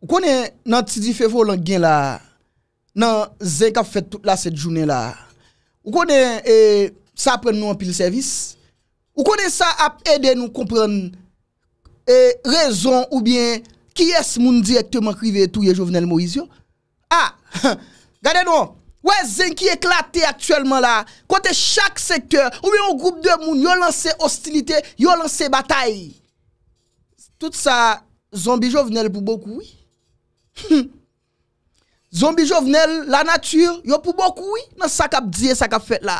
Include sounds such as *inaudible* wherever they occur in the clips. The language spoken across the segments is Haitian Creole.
Ou konen nan ti di fevo lan gen la, nan zen kap fet tout la set jounen la, ou konen e, sa ap pren nou an pil servis, ou konen sa ap ede nou kompren e, rezon ou bien ki es moun direktman krive tou ye jovenel Moizyo. Ah, *laughs* gade nou, wè zen ki eklate aktuelman la, kote chak sektor, ou mè yon groub de moun yon lanse ostilite, yon lanse batay. Tout sa zombi jovenel pou boku, oui. *laughs* Zombi jovenel, la natyur Yo pou bokoui nan sakap diye sakap fet la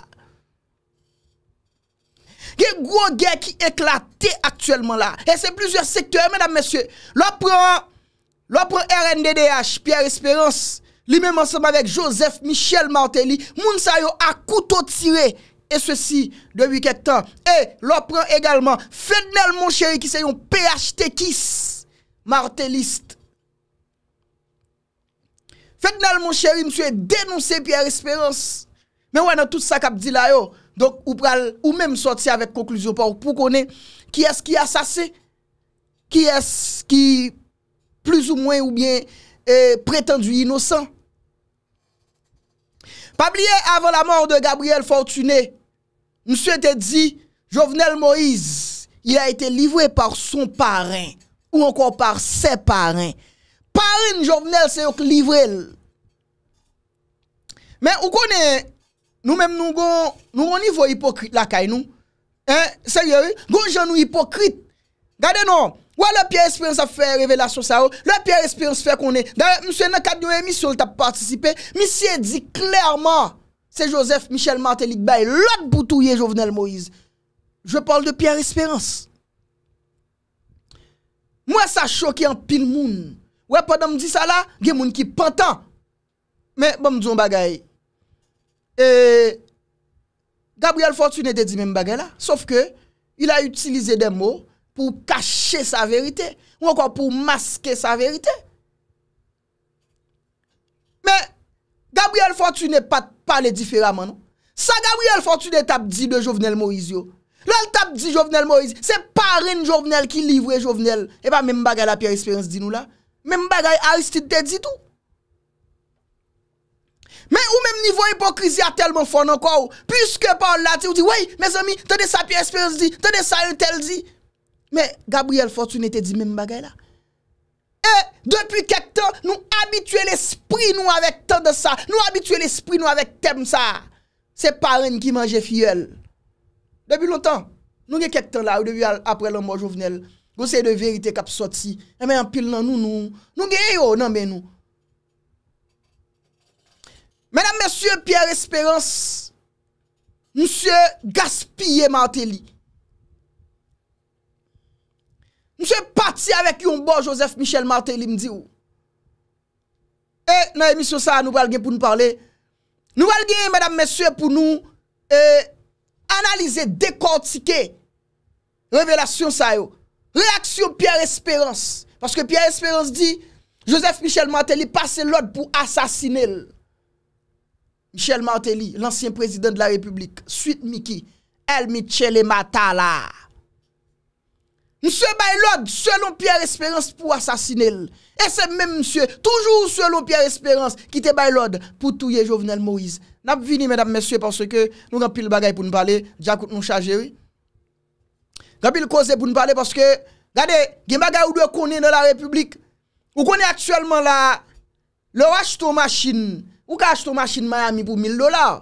Ge gro gen ki eklate Aktuellement la E se plusieurs secteur Lopren RNDDH Pierre Esperance Lime monsenman vek Joseph Michel Martelly Moun sayo akuto tire E se si deviket tan E lopren egalman Fennel mon cheri ki se yon PHTKis Martellist Faites-le, mon chéri, monsieur, Pierre Espérance. Mais ouais, dans tout ça qu'a dit là, yo. Donc, ou, pral, ou même sortir avec conclusion pour, pour connaître qui est-ce qui est assassin, qui est-ce qui, plus ou moins, ou bien, eh, prétendu innocent. Pas avant la mort de Gabriel Fortuné, monsieur te dit, Jovenel Moïse, il a été livré par son parrain, ou encore par ses parrains. Parin Jovenel se yo klivrel. Men, ou konen, nou menm nou gon, nou gon nivou hipokrit la kay nou. Eh, se yori, gon jan nou hipokrit. Gade nou, wè le Pierre Espérance a fè revelasyon sa ou, le Pierre Espérance fè konen. Dè, msè nè kadyonè, mi sol tap patisipe, mi siè di klèrman, se Josef Michel Martelik bay, lòt boutouye Jovenel Moïse. Je parle de Pierre Espérance. Mwen sa chokye an pil moun. Ouè pa nan mdi sa la, ge moun ki pantan. Men, bon mdi yon bagay. Gabriel Fortuné te di men bagay la. Sof ke, il a utilize den mo pou kache sa verite. Ou ankon pou maske sa verite. Men, Gabriel Fortuné pa pale diferaman. Non? Sa Gabriel Fortuné tap di de Jovenel Maurizio. Lèl tap di Jovenel Maurizio. Se parine Jovenel ki livre Jovenel. E pa men bagay la pierre espérance di nou la. Mem bagay Aristide te dit ou. Men ou menm nivou hipokrizi a telman fon anko ou. Piske pa ou lati ou di, wey, mez ami, tene sa pi espriansi di, tene sa un tel di. Men, Gabriel Fortuny te dit mem bagay la. E, depi ket tan, nou habitue l'espri nou avek tan de sa. Nou habitue l'espri nou avek tem sa. Se par en ki manje fi el. Depi lontan, nou nye ket tan la, ou devye apre l'anmojou venel. Nou se de verite kap soti. Eme eh yon pil nan nou nou. Nou gen oh, non, yo nan ben nou. Mèdam mèsyou Pierre Espérance. Mèsyou Gaspillé Martelly. Mèsyou Pati avèk yon bon Joseph Michel Martelly mdi ou. E, eh, nan emisyon sa nou val gen pou nou parle. Nou val gen yon mèdam mèsyou pou nou eh, analize, dekortike revelasyon sa yo. Réaksyon Pierre Espérance. Parce que Pierre Espérance dit, Joseph Michel Martelly passe l'ordre pour assassiner. Michel Martelly, l'ancien président de la République, suite Mickey, El Michele Matala. M'sieur Baylod, selon Pierre Espérance, pour assassiner. Et c'est même M'sieur, toujours selon Pierre Espérance, qui était Baylod, pour tuer Jovenel Moïse. N'a pas fini, mesdames, messieurs, parce que nous remplis le bagay pour nous parler, déjà que nous nous chargez, oui. Gapil koze pou nou pale paske, gade, Gimbaga ou dwe koni nou la republik, ou koni aktuelman la, lor ashtou maschin, ou ka ashtou maschin Miami pou 1000 dolar,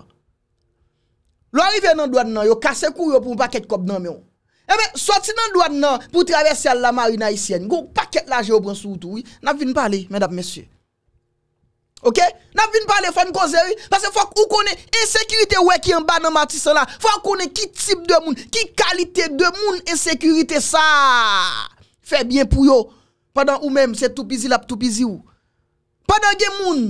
lor ive nan doan nan, yo kase kou yo pou mpaket kop nan men. Eme, soti nan doan nan, pou travese la marina isyen, gou paket la jeoban sou tou, nan fin pale, men ap mesye. Ok? N ap vin pa le fan konzeri? Pase fok ou konen ensekirite wek yon ban nan matri san la. Fok konen ki tip de moun, ki kalite de moun ensekirite sa. Fè bien pou yo. Padan ou men se toupizi la ptoupizi ou. Padan gen moun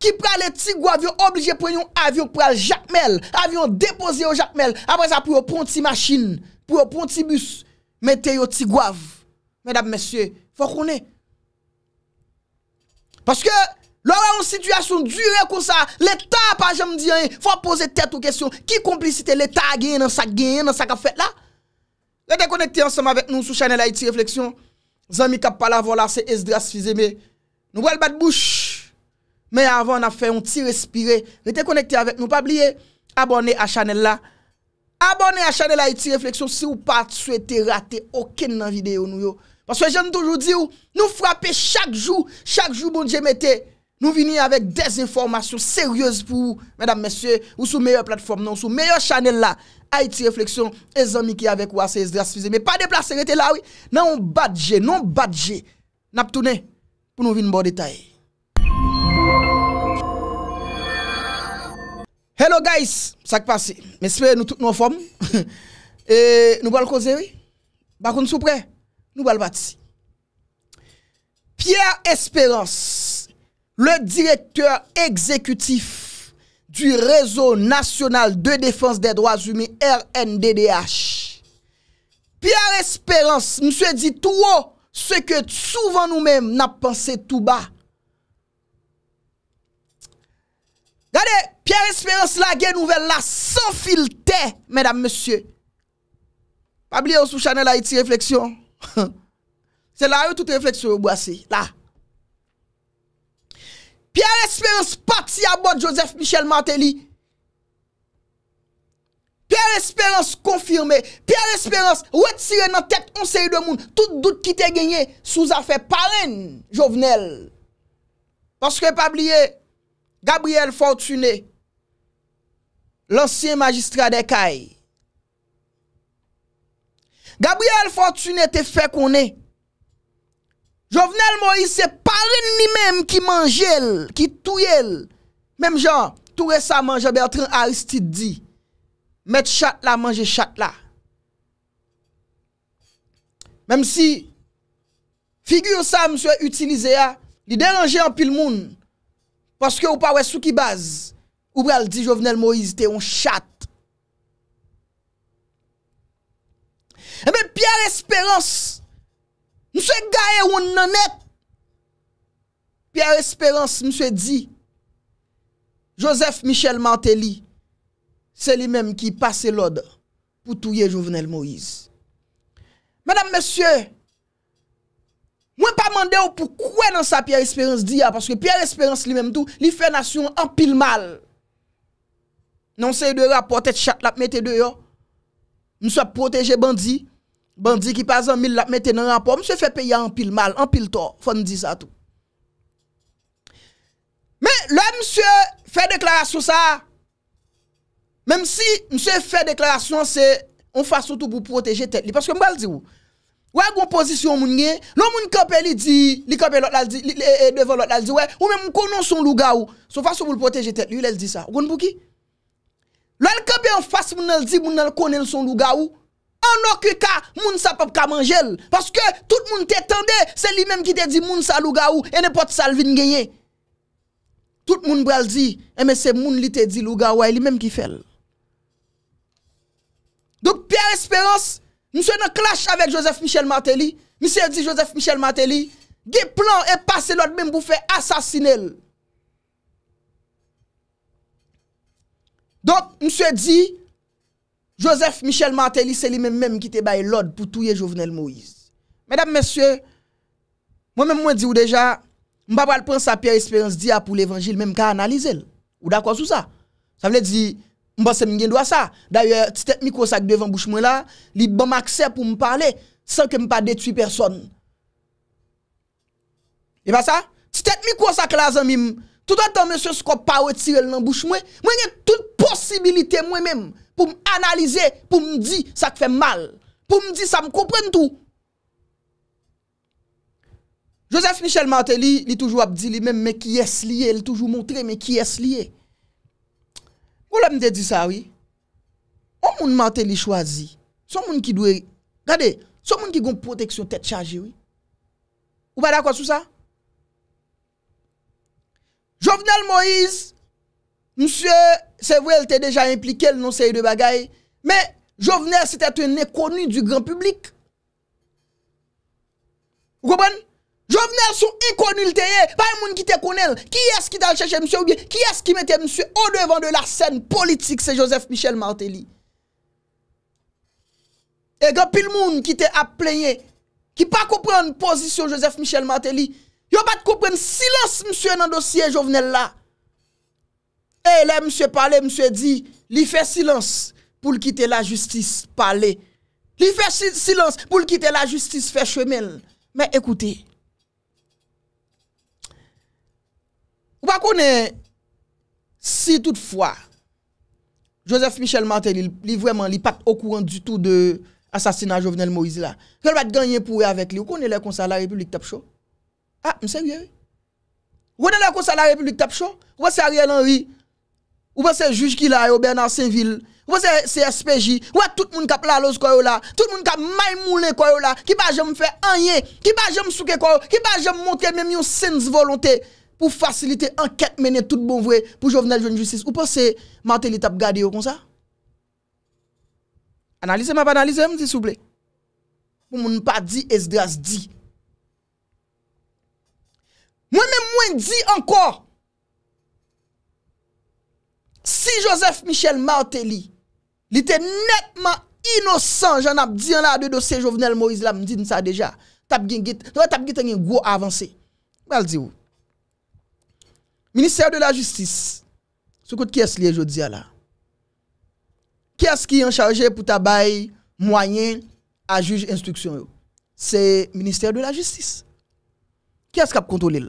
ki prale tigwav yo oblije pou yon avyon pral jakmel, avyon depozi yo jakmel. Apre sa pou yo pon ti machine pou yo pon ti bus mette yo tigwav. Medab monsye fok konen. Pase ke Lora yon situasyon dure kon sa, l'Etat pa jen m diyen, fwa pose tet ou kesyon, ki komplicite l'Etat a genye nan sa genye nan sa ka fet la? Rete konekte ansam avek nou sou chanel Aiti Refleksyon, zan mi kap pa la vola se Esdras Fize me, nou wèl bat bouch, men avan an a fe yon ti respire, rete konekte avek nou, pa bliye abone a chanel la, abone a chanel Aiti Refleksyon, si ou pa sou ete rate oken nan videyo nou yo, paswe jen m toujou di ou, nou fwape chak jou, chak jou bon jemete, Nou vini avèk des informasyon seryòs pou mèdam mèsyè Ou sou mèyò platform nou, ou sou mèyò chanel la Aiti Refleksyon, Ezan Miki avèk Ouase, Esdras Fize Mè pa deplase rete la wè Nan ou badje, nan ou badje Nap tounè pou nou vin mbò detay Hello guys, sakpase Mèsyè nou tout nou fòm Nou bal koze wè Bakoun sou pre, nou bal bat si Pierre Esperos le directeur exécutif du réseau national de défense des droits humains, RNDDH. Pierre Espérance, monsieur dit tout haut ce que souvent nous-mêmes n'a pensé tout bas. Regardez, Pierre Espérance la guerre nouvelle la sans filtre, mesdames, messieurs. Pas oublier sous Chanel Haïti Réflexion. *laughs* C'est là où toute réflexion est boissée. Là. Pierre L'Espérance pat si a bot Joseph Michel Martelly. Pierre L'Espérance konfirme. Pierre L'Espérance wet sire nan tek on se y de moun. Tout dout ki te genye souza fe par en jovenel. Panske pablie Gabriel Fortuné. L'ansyen magistra de Kaye. Gabriel Fortuné te fe konen. Jovenel Moïse se parin ni menm ki manjel, ki touyel. Mem jan, tou resaman, jabe atran Aristide di, met chat la manje chat la. Mem si, figyur sa mswe utilize a, li deranje an pil moun, paske ou pa wè sou ki baz, ou bral di Jovenel Moïse te on chat. E eh men, piar esperans, Mwen se gaye woun nanet. Pierre Espérance mwen se di, Joseph Michel Mantelli, se li menm ki pase l'ode pou touye Jouvenel Moïse. Mwenam mesye, mwen pa mande ou pou kwen nan sa Pierre Espérance di ya, parce que Pierre Espérance li menm tou, li fè nasyon an pil mal. Non se y deyo apote tchat lap mette deyo, mwen se apoteje bandi, Bandi ki pazan 1000 lap meten nan rapport, msè fè peya an pil mal, an pil to, fòn di sa tout. Men, lò msè fè deklarasyon sa, menm si msè fè deklarasyon se, on fà sotou pou proteje tet li, paske mwen al di wou, wè goun pozisyon moun gen, lò moun kapè li di, li kapè lòt lal di, li e, devon lòt lal di, wè, wè mwen konon son louga wou, sò fà sotou pou proteje tet li, lè lè l di sa, wè goun pou ki? Lò lè kapè an fàs moun al di, moun al konon son An okre ka, moun sa pop ka manjel. Paske tout moun te tende, se li menm ki te di moun sa louga ou, e ne pot salvin genye. Tout moun brel di, e eh men se moun li te di louga ou, e li menm ki fel. Dok Pierre Espérance, moun se nan clash avek Joseph Michel Martelly, moun se di Joseph Michel Martelly, ge plan e pase lout menm bou fe asasinel. Dok moun se di, Joseph Michel Martelly, c'est lui-même même qui te baille l'ordre pour tuer Jovenel Moïse. Mesdames, messieurs, moi-même, moi, dis déjà, je ne vais pas prendre sa pierre espérance dia pour l'évangile, même qu'à analyser. Ou d'accord sur ça? Ça veut dire, je pense que je dois ça. D'ailleurs, si micro sac devant bouche moi là, il bon accès pour me parler sans que je ne détruise personne. Et pas ça? suis micro sac là, Tout le temps, monsieur, ne qu'on pas retirer dans bouche moi, moi, j'ai toute possibilité moi-même pou m analize, pou m di sa k fè mal. Pou m di sa m koupen tou. Joseph Michel Manté li, li toujou ap di li men, men ki yes li e, li toujou montre men ki yes li e. Pou lè m de di sa wè? O moun Manté li chwazi? Son moun ki dwe, gade, son moun ki goun potek syon tèt chaje wè? Ou bada kwa sou sa? Jovenel Moïse, Monsye, se vwe lte deja implike l non seye de bagaye, me Jovenel se tete un ekonu du gran publik. Ou kopren? Jovenel sou ekonu lte ye, pa yon moun ki te konel, ki es ki dal chache monsye ou bien, ki es ki mette monsye o devan de la sen politik, se Joseph Michel Martelly. E gran pil moun ki te ap plenye, ki pa kopren posisyon Joseph Michel Martelly, yo pa te kopren silas monsye nan dosye Jovenel la, E le msye pale msye di, li fe silans pou li kite la justis pale. Li fe silans pou li kite la justis fe chemel. Me ekouti. Ou pa kone, si toutfwa, Joseph Michel Martin li vweman li pat okouan du tout de asasina Jovenel Moïse la, ke lwa te ganyen pou e avek li, ou kone le konsa la Republik Tapcho? Ha, mse rye? Ou kone le konsa la Republik Tapcho? Ou pa se a rye l'enri? Ou pa se juj ki la yo Bernard Seville, ou pa se SPJ, ou pa se tout moun kap laloz koyo la, tout moun kap maymoule koyo la, ki pa jem fè anye, ki pa jem souke koyo, ki pa jem montè mèm yon sens volontè pou fasilite anket mène tout bon vwe pou jovnel joun justice. Ou pa se mantè li tap gade yo kon sa? Analize mè pa analize mèm, disouble. Moun moun pa di es de as di. Mwen mè mwen di ankor. Si Josef Michel Mauté li, li te netman inosan jan ap diyan la de dosye jovenel Moïse la mdini sa deja. Tap gen git, tap gen git en gen gwo avanse. Mwen al di ou? Ministère de la Justice, soukout ki es li yo diya la? Ki es ki yon chalje pou tabay mwayen a juj instruksyon yo? Se Ministère de la Justice. Ki es kap kontolel?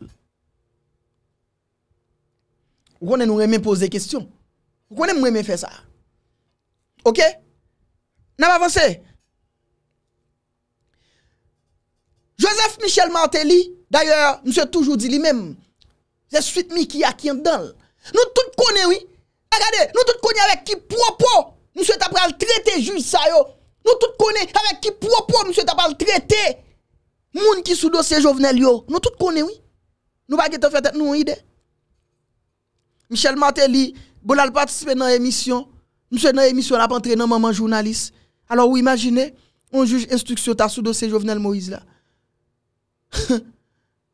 Ou konen nou remen pose kestyon? Ou konen mwen mwen fè sa? Ok? Nan avansè? Joseph Michel Martelly, d'ailleurs, mwen sè toujou di li mèm, zè suit mi ki a kin dan. Nou tout konen, oui. Agade, nou tout konen avèk ki propo mwen sè tapal trete ju sa yo. Nou tout konen avèk ki propo mwen sè tapal trete moun ki sou dosè jovenel yo. Nou tout konen, oui. Nou bagè te fète nou yide. Michel Martelly, Bon al patispe nan emisyon, msè nan emisyon ap antre nan maman jounalist, alo ou imagine, on juj instruksyon ta sou dosè Jovenel Moïse la. *laughs*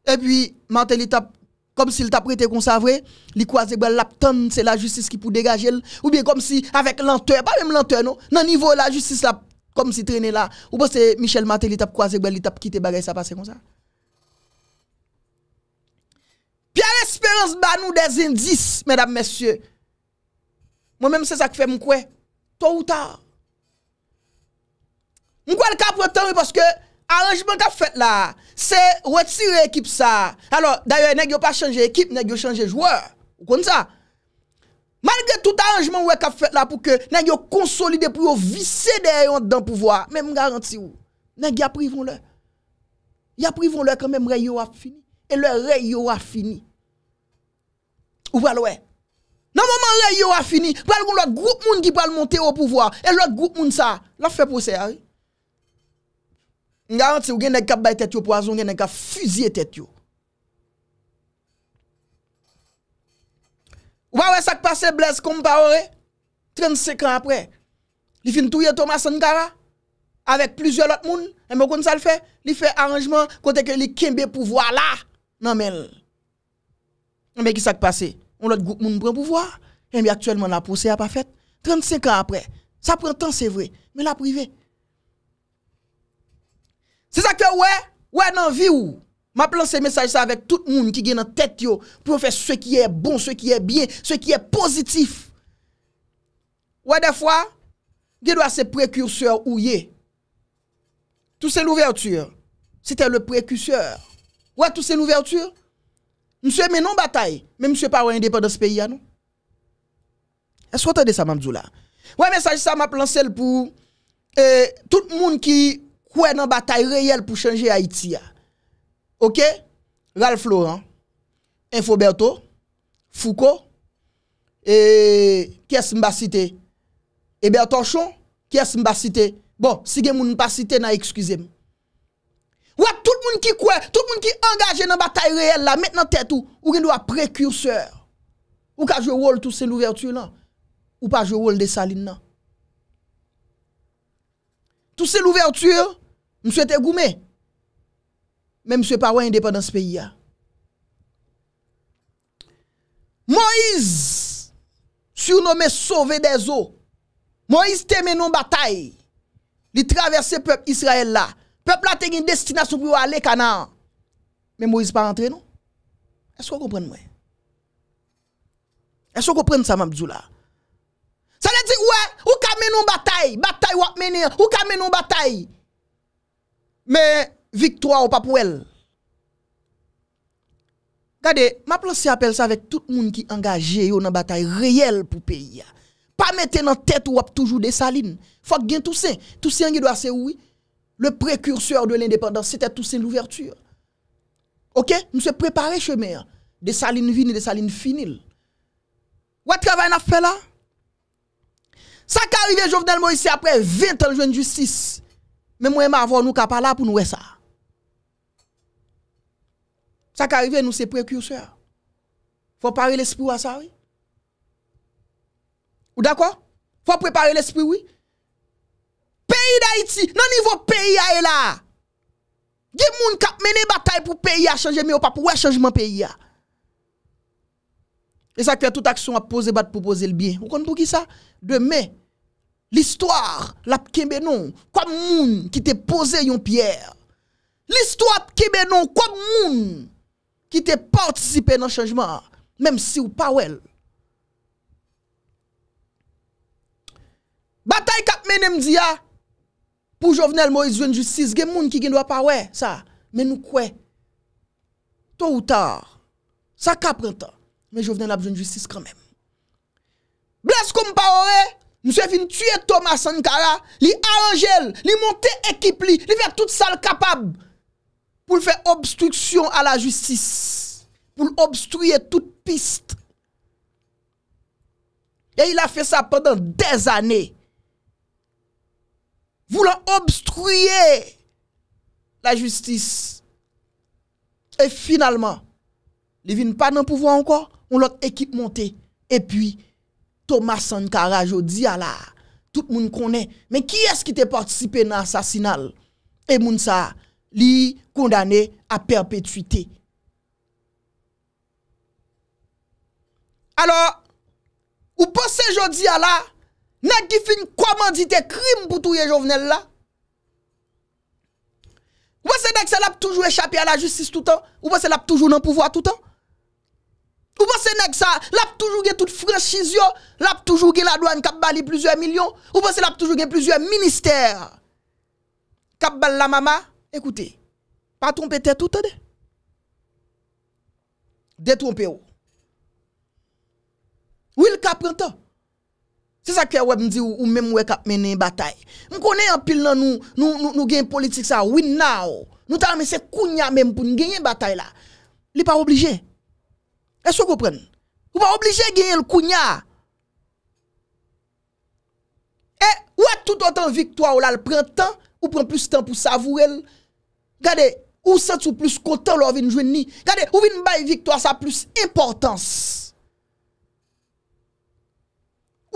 E pi, mantè li tap, kom si li tap prete konsavre, li kwaze bel lap ton, se la justice ki pou degaje, ou biye kom si, avek lanteur, pa mèm lanteur nou, nan nivou la justice la, kom si trenè la, ou bo se Michel mantè li tap kwaze bel, li tap kite bagay sa pase konsavre. Pi a l'esperance ba nou des indis, mèdame mèsyè, Mwen mèm se sa ki fè mwen kouè. To ou ta? Mwen kouè lè ka prèten wè porske aranjman ka fèt la. Se wè tire ekip sa. Alors, daye wè, nèk yo pa chanje ekip, nèk yo chanje jouè. Ou kon sa? Malge tout aranjman wè ka fèt la pou ke nèk yo konsolide pou yo visse dey yon dan pouvoa. Mèm mwen garanti wè. Nèk ya privon lè. Ya privon lè kèmèm rey yo a fini. E lè rey yo a fini. Ou prè lè wè? Nan moment yo a fini, pral gon l'autre groupe moun qui pral monter au pouvoir et l'autre groupe moun ça, l'a fait procès a. Garanti ou gen nèg k'ap tête yo poison, gen nèg k'ap fusiller tête yo. Ou pas ça qui passe Blaise Compaoré 35 ans après. Il fin touyer Thomas Sankara avec plusieurs autres moun, et me kon ça le fait, il fait arrangement côté que li kembe pouvoir là. Non mais Mais qui ça qui passé on l'autre groupe moun prend pouvoir. Et bien actuellement la procès a pas fait. 35 ans après, ça prend temps c'est vrai, mais la privée. C'est ça que ouais, ouais dans vie ou m'a lancé message ça avec tout le monde qui est dans tête yo pour faire ce qui est bon, ce qui est bien, ce qui est positif. Ouais des fois, il doit se précurseur ou yé. Tout c'est l'ouverture. C'était le précurseur. Ouais, tout c'est l'ouverture. Mse menon batay, men mse pa wè yon depan dan se peyi an nou? Esk wote de sa non? mamzou euh, la? Wè men saj sa ma plansel pou tout moun ki kwen nan batay reyel pou chanje Haiti ya. Ah. Ok? Ralph Laurent, Info Berto, Fouko, ee, kyes mba site. E Berto Chon, kyes mba site. Bon, si gen moun mba site nan ekskize mou. Ou tout le monde qui croit, tout le monde qui engagé dans la bataille réelle là, maintenant tête ou, ou qui doit précurseur. Ou qui joue rôle tout c'est l'ouverture là. Ou pas jouer rôle de Saline là. Tout c'est l'ouverture, monsieur te goumé. Mais monsieur pas indépendance pays là. Moïse, surnommé sauvé des eaux. Moïse teme non bataille. Il traverse le peuple Israël là. Pepla te gen destina sou pou yo ale kanan. Men Moise pa rentre nou? Esko kompren mwen? Esko kompren sa mabzou la? Sa le dik wè? Ou ka menon batay? Batay wap menen? Ou ka menon batay? Men, viktwa ou pa pou el? Gade, ma plos se apel sa vek tout moun ki engaje yo nan batay reyel pou peyi ya. Pa meten nan tet wap toujou de salin. Fok gen tout sen. Tout sen gen do a se oui? Le précurseur de l'indépendance, c'était tout c'est Louverture. Ok Nous sommes préparés, chemin. Des salines vines, des salines finiles. What travail n'a fait là Ça qui arrive Jovenel Moïse après 20 ans de justice. Mais moi, je nous pas là pour nous ça. Ça qui arrive, nous, c'est précurseur. Faut préparer l'esprit à ça, oui. Ou d'accord Faut préparer l'esprit, oui. Peyi da iti, nan nivou peyi a e la. Gye moun kap mene batay pou peyi a chanje mi ou pa pou we chanjman peyi a. E sa kre tout aksyon ap pose bat pou pose lbiye. Ou kon pou ki sa? Deme, l'histoire, la pkemenon, kwa moun ki te pose yon pier. L'histoire pkemenon, kwa moun ki te pote sipe nan chanjman. Mem si ou pa wel. Batay kap mene mdi a. Pou Jovenel Moïse Jouen Justice, gen moun ki gen do apawè sa, men nou kwe, to ou tar, sa kap rentan, men Jovenel ap Jouen Justice kranmèm. Bleskou mpa orè, mse fin tue Thomas Sankara, li Arangel, li monte ekip li, li fè tout sal kapab, pou l fè obstruksyon a la justice, pou l obstruye tout pist. E il a fè sa pendant des anè, Vous obstruer la justice. Et finalement, les vins pas dans le pouvoir encore, on l'autre équipe montée. Et puis, Thomas Sankara, je dis tout le monde connaît. Mais qui est-ce qui t'a participé dans l'assassinat? Et Mounsa, li condamné à perpétuité. Alors, ou pensez, je dis à Nèk ki fin kwa mandite krim pou tou ye jovenel la. Ou bè se nèk se lèp toujou échapi a la justice toutan? Ou bè se lèp toujou nan pouvoi toutan? Ou bè se nèk sa lèp toujou gen tout franchis yo? Lèp toujou gen la douan kap bali plusieurs milyon? Ou bè se lèp toujou gen plusieurs ministère? Kap bal la mama? Ekouti, pa trompete toutan de? De trompe yo. Ou il kap rentan? Se sa kè wèb mdi ou mèm wè kap mènen batay. Mwen konè yon pil nan nou gen politik sa, win na ou. Nou tan mè se kounya mèm pou nou genyen batay la. Li pa oblije. E sou kou pren? Ou pa oblije genyen l kounya. E ou a tout an tan viktoua ou lal pren tan, ou pren plus tan pou savou el. Gade, ou sent sou plus kontan lò ou vin jwen ni. Gade, ou vin bay viktoua sa plus importans.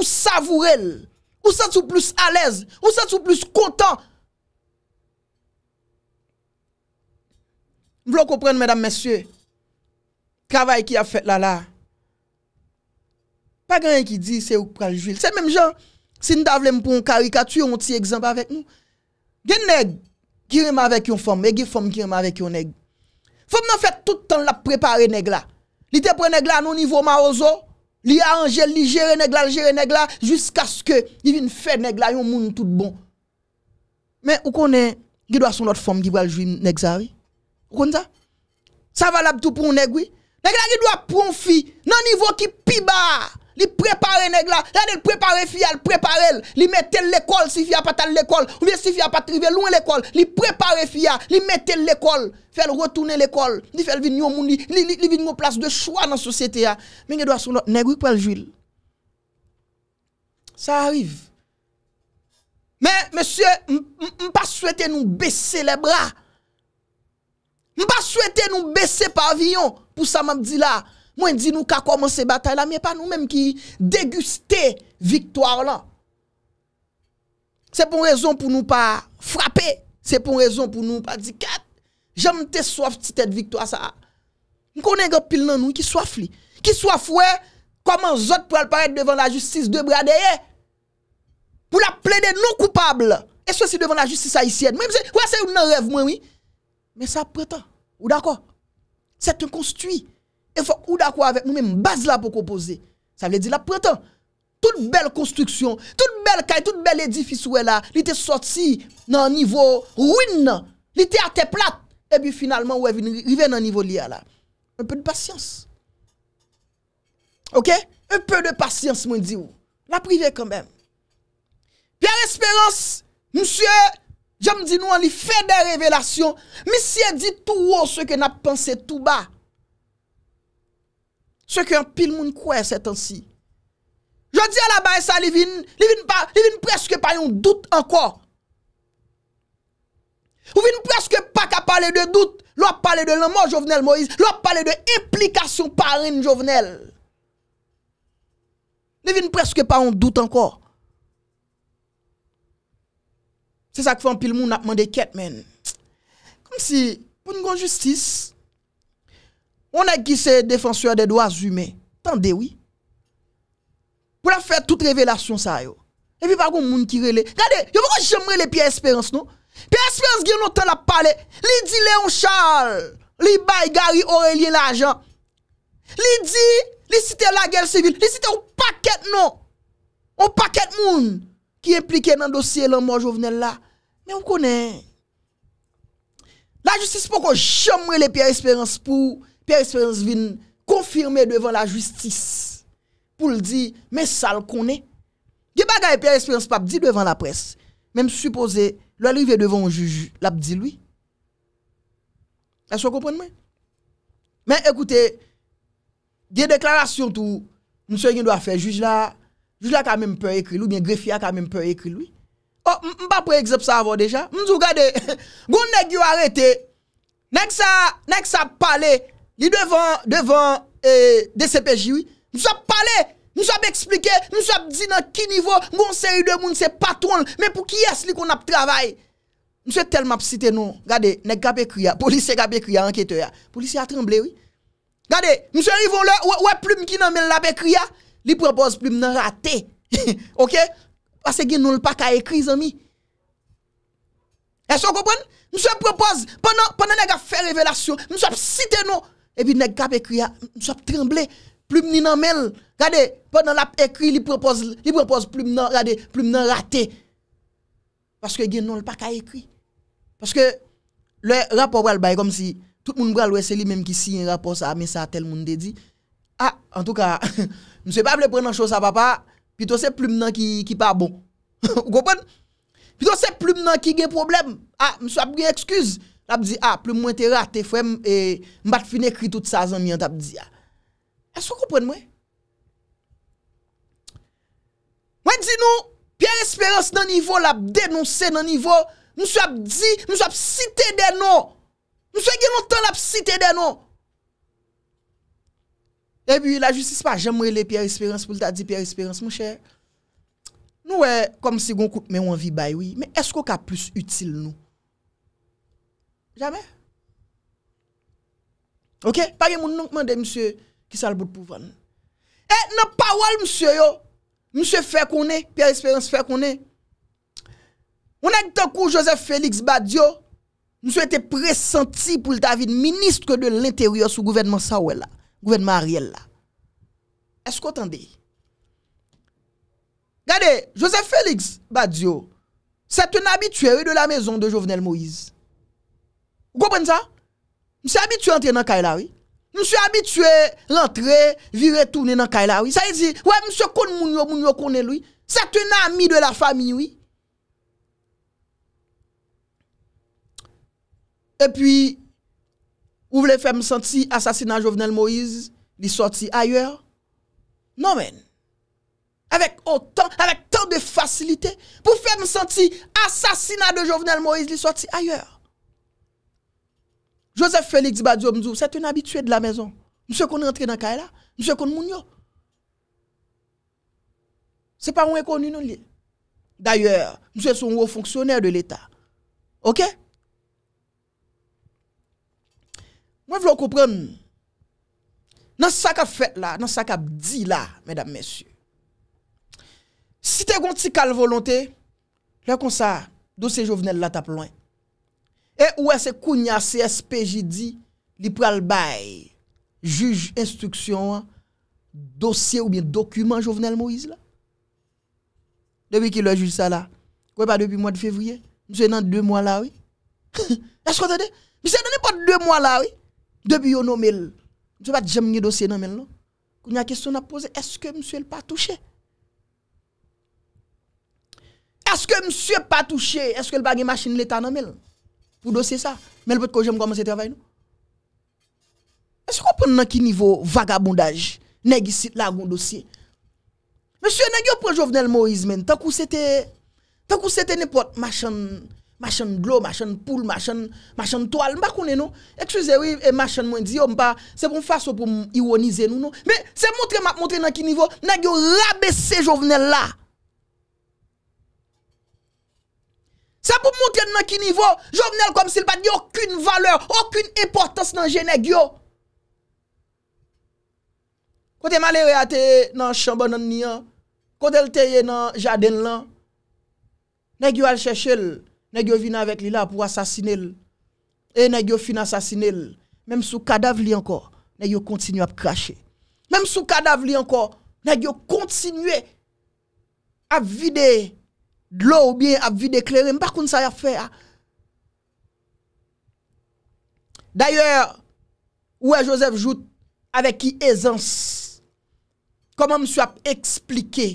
savourelle, ou satou plus alèze, ou satou plus kontan. M vlo kompren, mèdam, mèsyè, kava y ki a fèt la la. Pa gen y ki di, se ou pral jwil. Se mèm jan, si n davlem pou yon karikatü, yon ti ekzamba avèk nou, gen neg kirem avèk yon fòm, e gif fòm kirem avèk yon neg. Fòm nan fèt tout an la prepare neg la. Li te pre neg la nou nivou ma ozo, Li angel li géré nèg là, géré nèg jusqu'à ce que il vienne faire nèg yon moun tout bon. Mais ou konne, qui doit son autre forme qui va jouer nèg Où oui. Ou konne ça Ça valable tout pour un nèg oui. Nèg qui doit prendre fille, nan niveau qui pi bas. li prepare neg la, la li prepare fia, li prepare el, li mette l l'ekol, si fia pa tal l l'ekol, ou vye si fia pa trive loun l'ekol, li prepare fia, li mette l l'ekol, fel retoune l l'ekol, li fel vin yo mouni, li vin yo plas de chwa nan sosyete ya, mwenye dwa sou lò, neg wik wèl jwil, sa arrive, men, mè sè, m pa souete nou bese le bra, m pa souete nou bese pavillon, pou sa mèm di la, mèm, Mwen di nou ka koman se batay la, mi e pa nou menm ki deguste viktor la. Se pon rezon pou nou pa frape, se pon rezon pou nou pa di kat, jem te sof ti tet viktor sa. Mwen konen gen pil nan nou ki sof li. Ki sof wè, koman zot pou al paret devan la justis de bradeye. Pou la ple de nou koupable. E sou si devan la justis a isyed. Mwen mwen se, wè se yon nan rev mwen wè. Mwen sa pretan. Ou dako? Se te konstuit. Il faut ou d'accord avec nous même base là pour composer. Ça veut dire la printemps. Toute belle construction, toute belle caille, toute belle édifice où elle là, il était sorti dans le niveau ruine, il était à terre plate Et puis finalement, où il est dans le niveau lié là. Un peu de patience. Ok? Un peu de patience, mon Dieu. Oh. La privée quand même. Pierre Espérance, monsieur, j'aime dis nous, il fait des révélations. Monsieur dit tout haut ce que n'a pensé tout bas. Se ke an pil moun kwen se tan si. Je di ala ba e sa li vin preske pa yon dout anko. Ou vin preske pa ka pale de dout. Lop pale de laman jovenel Moise. Lop pale de implikasyon parin jovenel. Li vin preske pa yon dout anko. Se sa kwen pil moun apman de ket men. Kom si pou nou kon justis. On ek ki se defansyon de do a zume. Tande, oui. Pou la fè tout revelasyon sa yo. E vi bagou moun ki rele. Gade, yo mou kon jemre le pia esperans nou. Pia esperans gen nou tan la pale. Li di Leon Charles. Li bay Gary Aurelien l'agent. Li di, li site la gel civil. Li site ou paket nou. Ou paket moun. Ki implike nan dosye lan moun jovenel la. Men ou konen. La justice pou kon jemre le pia esperans pou... Père Espérance vin konfirme devan la justice pou l di, men sal konen. Ge bagay Père Espérance pap di devan la pres, men msupose, lalive devan juj la pdi lwi. Mwen sou kompon men? Men ekoute, ge deklarasyon tou, mswe yon do a fe, juj la, juj la ka men mpè ekri lwi, men grefi a ka men mpè ekri lwi. Oh, mpa pre-exeps sa avon deja. Mzou gade, goun *laughs* nek yon arete, nek sa, nek sa pale, nek sa pale, li devan DCPJ, eh, mous ap pale, mous ap explike, mous ap di nan ki nivou, moun seri de moun se patron, men pou ki es li kon ap travay, mous ap tel map site nou, gade, nek gape kriya, polisi gape kriya, anketoya, polisi a tremble, gade, mous ap rivou le, wè ploum ki nan men lape kriya, li propose ploum nan rate, *laughs* ok, pase gen nou lpa ka ekri zami, es yo kopon, mous ap propose, pwana nek a fe revelasyon, mous ap site nou, Epi nek kap ekri a, mswape tremble, ploum ni nan mel. Gade, pon nan lap ekri, li propos ploum nan rate, ploum nan rate. Paske gen non lpaka ekri. Paske le rapop wale baye kom si, tout moun wale wese li menm ki si yon rapop sa ame sa tel moun dedi. Ha, ah, en tout ka, mswe pa ple pren nan chos sa papa, pito se ploum nan ki pa bon. Gopon? Pito se ploum nan ki gen problem, ha, ah, mswape gen ekskuse. ap di, a, ah, plou mwen te rate, fwe mbate fin ekri tout sa zanmian, ap di, a. E so kompwen mwen? Mwen di nou, pier esperans nan nivou, ap denonsen nan nivou, mwen so ap di, mwen so ap site denon, mwen so ap genon tan ap site denon. E bi, la justice pa jem mwen le pier esperans, pou lta di pier esperans, mwen chè. Nou e, kom si goun kout, mwen vi bay, oui, mwen esko ka plus util nou? Jamais. Ok? Pas que nous qui monsieur qui s'albout bout pour vendre. Et nan parole monsieur yo, monsieur fait Pierre Espérance fait On a dit que Joseph Félix Badio, monsieur était pressenti pour David ministre de l'intérieur sous gouvernement Saouel gouvernement Ariel Est-ce qu'on entendez? Regardez, Joseph Félix Badio, c'est un habitué de la maison de Jovenel Moïse. Vous comprenez ça Je suis habitué à entrer dans la oui. Je suis habitué à rentrer, virer, tourner dans la oui. Ça veut dire, ouais, monsieur connais mon yo, lui. C'est un ami de la famille, oui. Et puis, vous voulez faire me sentir assassinat Jovenel Moïse, il sorti ailleurs Non, mais avec autant, avec tant de facilité, pour faire me sentir assassinat de Jovenel Moïse, il sorti ailleurs. Joseph Félix Badiou mdou, sè te nabitue de la mezon. Mse kon rentre nan kae la, mse kon moun yo. Se pa wè kon yon lè. D'ayèr, mse son wè fonksyonèr de l'Etat. Ok? Mwen vlo koupren, nan sa ka fèt la, nan sa ka di la, mèdame mèsyou. Si te gonti kal volontè, lè kon sa, do se jo vnen la tap lwen. Et où est-ce que CSPJ dit, il le bail, juge instruction, dossier ou bien document Jovenel Moïse là? Depuis qu'il a juge ça là? Quoi pas depuis le mois de février? Monsieur dans deux mois là, oui? *laughs* est-ce que vous entendez? Monsieur dans pas deux mois là, oui? Depuis yon nommé Monsieur pas jamais un dossier dans le non? Quand a question à poser, est-ce que monsieur n'est pas touché? Est-ce que monsieur pas touché? Est-ce que le bagage machine l'État dans le pour dossier ça. Mais le que j'aime commencer à travailler. Est-ce qu'on prend dans quel niveau vagabondage Nèg ici là un dossier. Monsieur nèg pour Jovenel Moïse men, tant que c'était tant que c'était n'importe machin machin glo, machin poule, machin machin toile, m'pa connais non. Excusez oui, et machin moins dit, oh, m'pa c'est pour façon pour ironiser nous non. Mais c'est montrer montrer dans quel niveau nèg rabaisser Jovenel là. Sa pou moun ten nan ki nivou, jom nel kom sil pa di okun valeur, okun eportas nan jenegyo. Kote malewe a te nan chamba nan niyan, kote el te ye nan jaden lan, negyo al chèchèl, negyo vin avèk li la pou asasinèl, e negyo fin asasinèl, mèm sou kadav li ankor, negyo kontinu ap krashe. Mèm sou kadav li ankor, negyo kontinu ap videye Dlo oubyen ap vi dekleren, mba kon sa yap fe a. Ah. D'ayor, ouwe Joseph Jout, avek ki ezans, koman msye ap eksplike,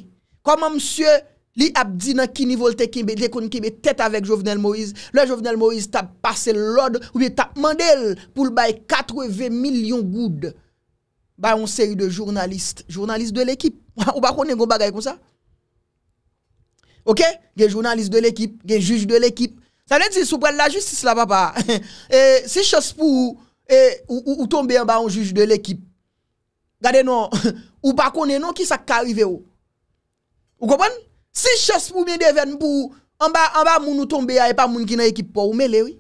koman msye li ap di nan ki nivol tekinbe, dekon ki be tet avek Jovenel Moïse, le Jovenel Moïse tap pase lode, oubyen tap mandel pou l'bay 80 milyon goud, bayon seri de jounalist, jounalist de l'ekip. *laughs* Ouba konen goun bagay kon sa? Ok? Gen jounalist de l'ekip, gen juj de l'ekip. Sa ne di sou prel la justis la, papa. Si *laughs* e, chos pou e, ou tombe an ba ou juj de l'ekip, gade nou, *laughs* ou pa konen nou ki sa karive ou. Ou kopon? Si chos pou mwen deven pou ou, an ba moun ou tombe a e pa moun ki nan ekip pou ou, me lewi.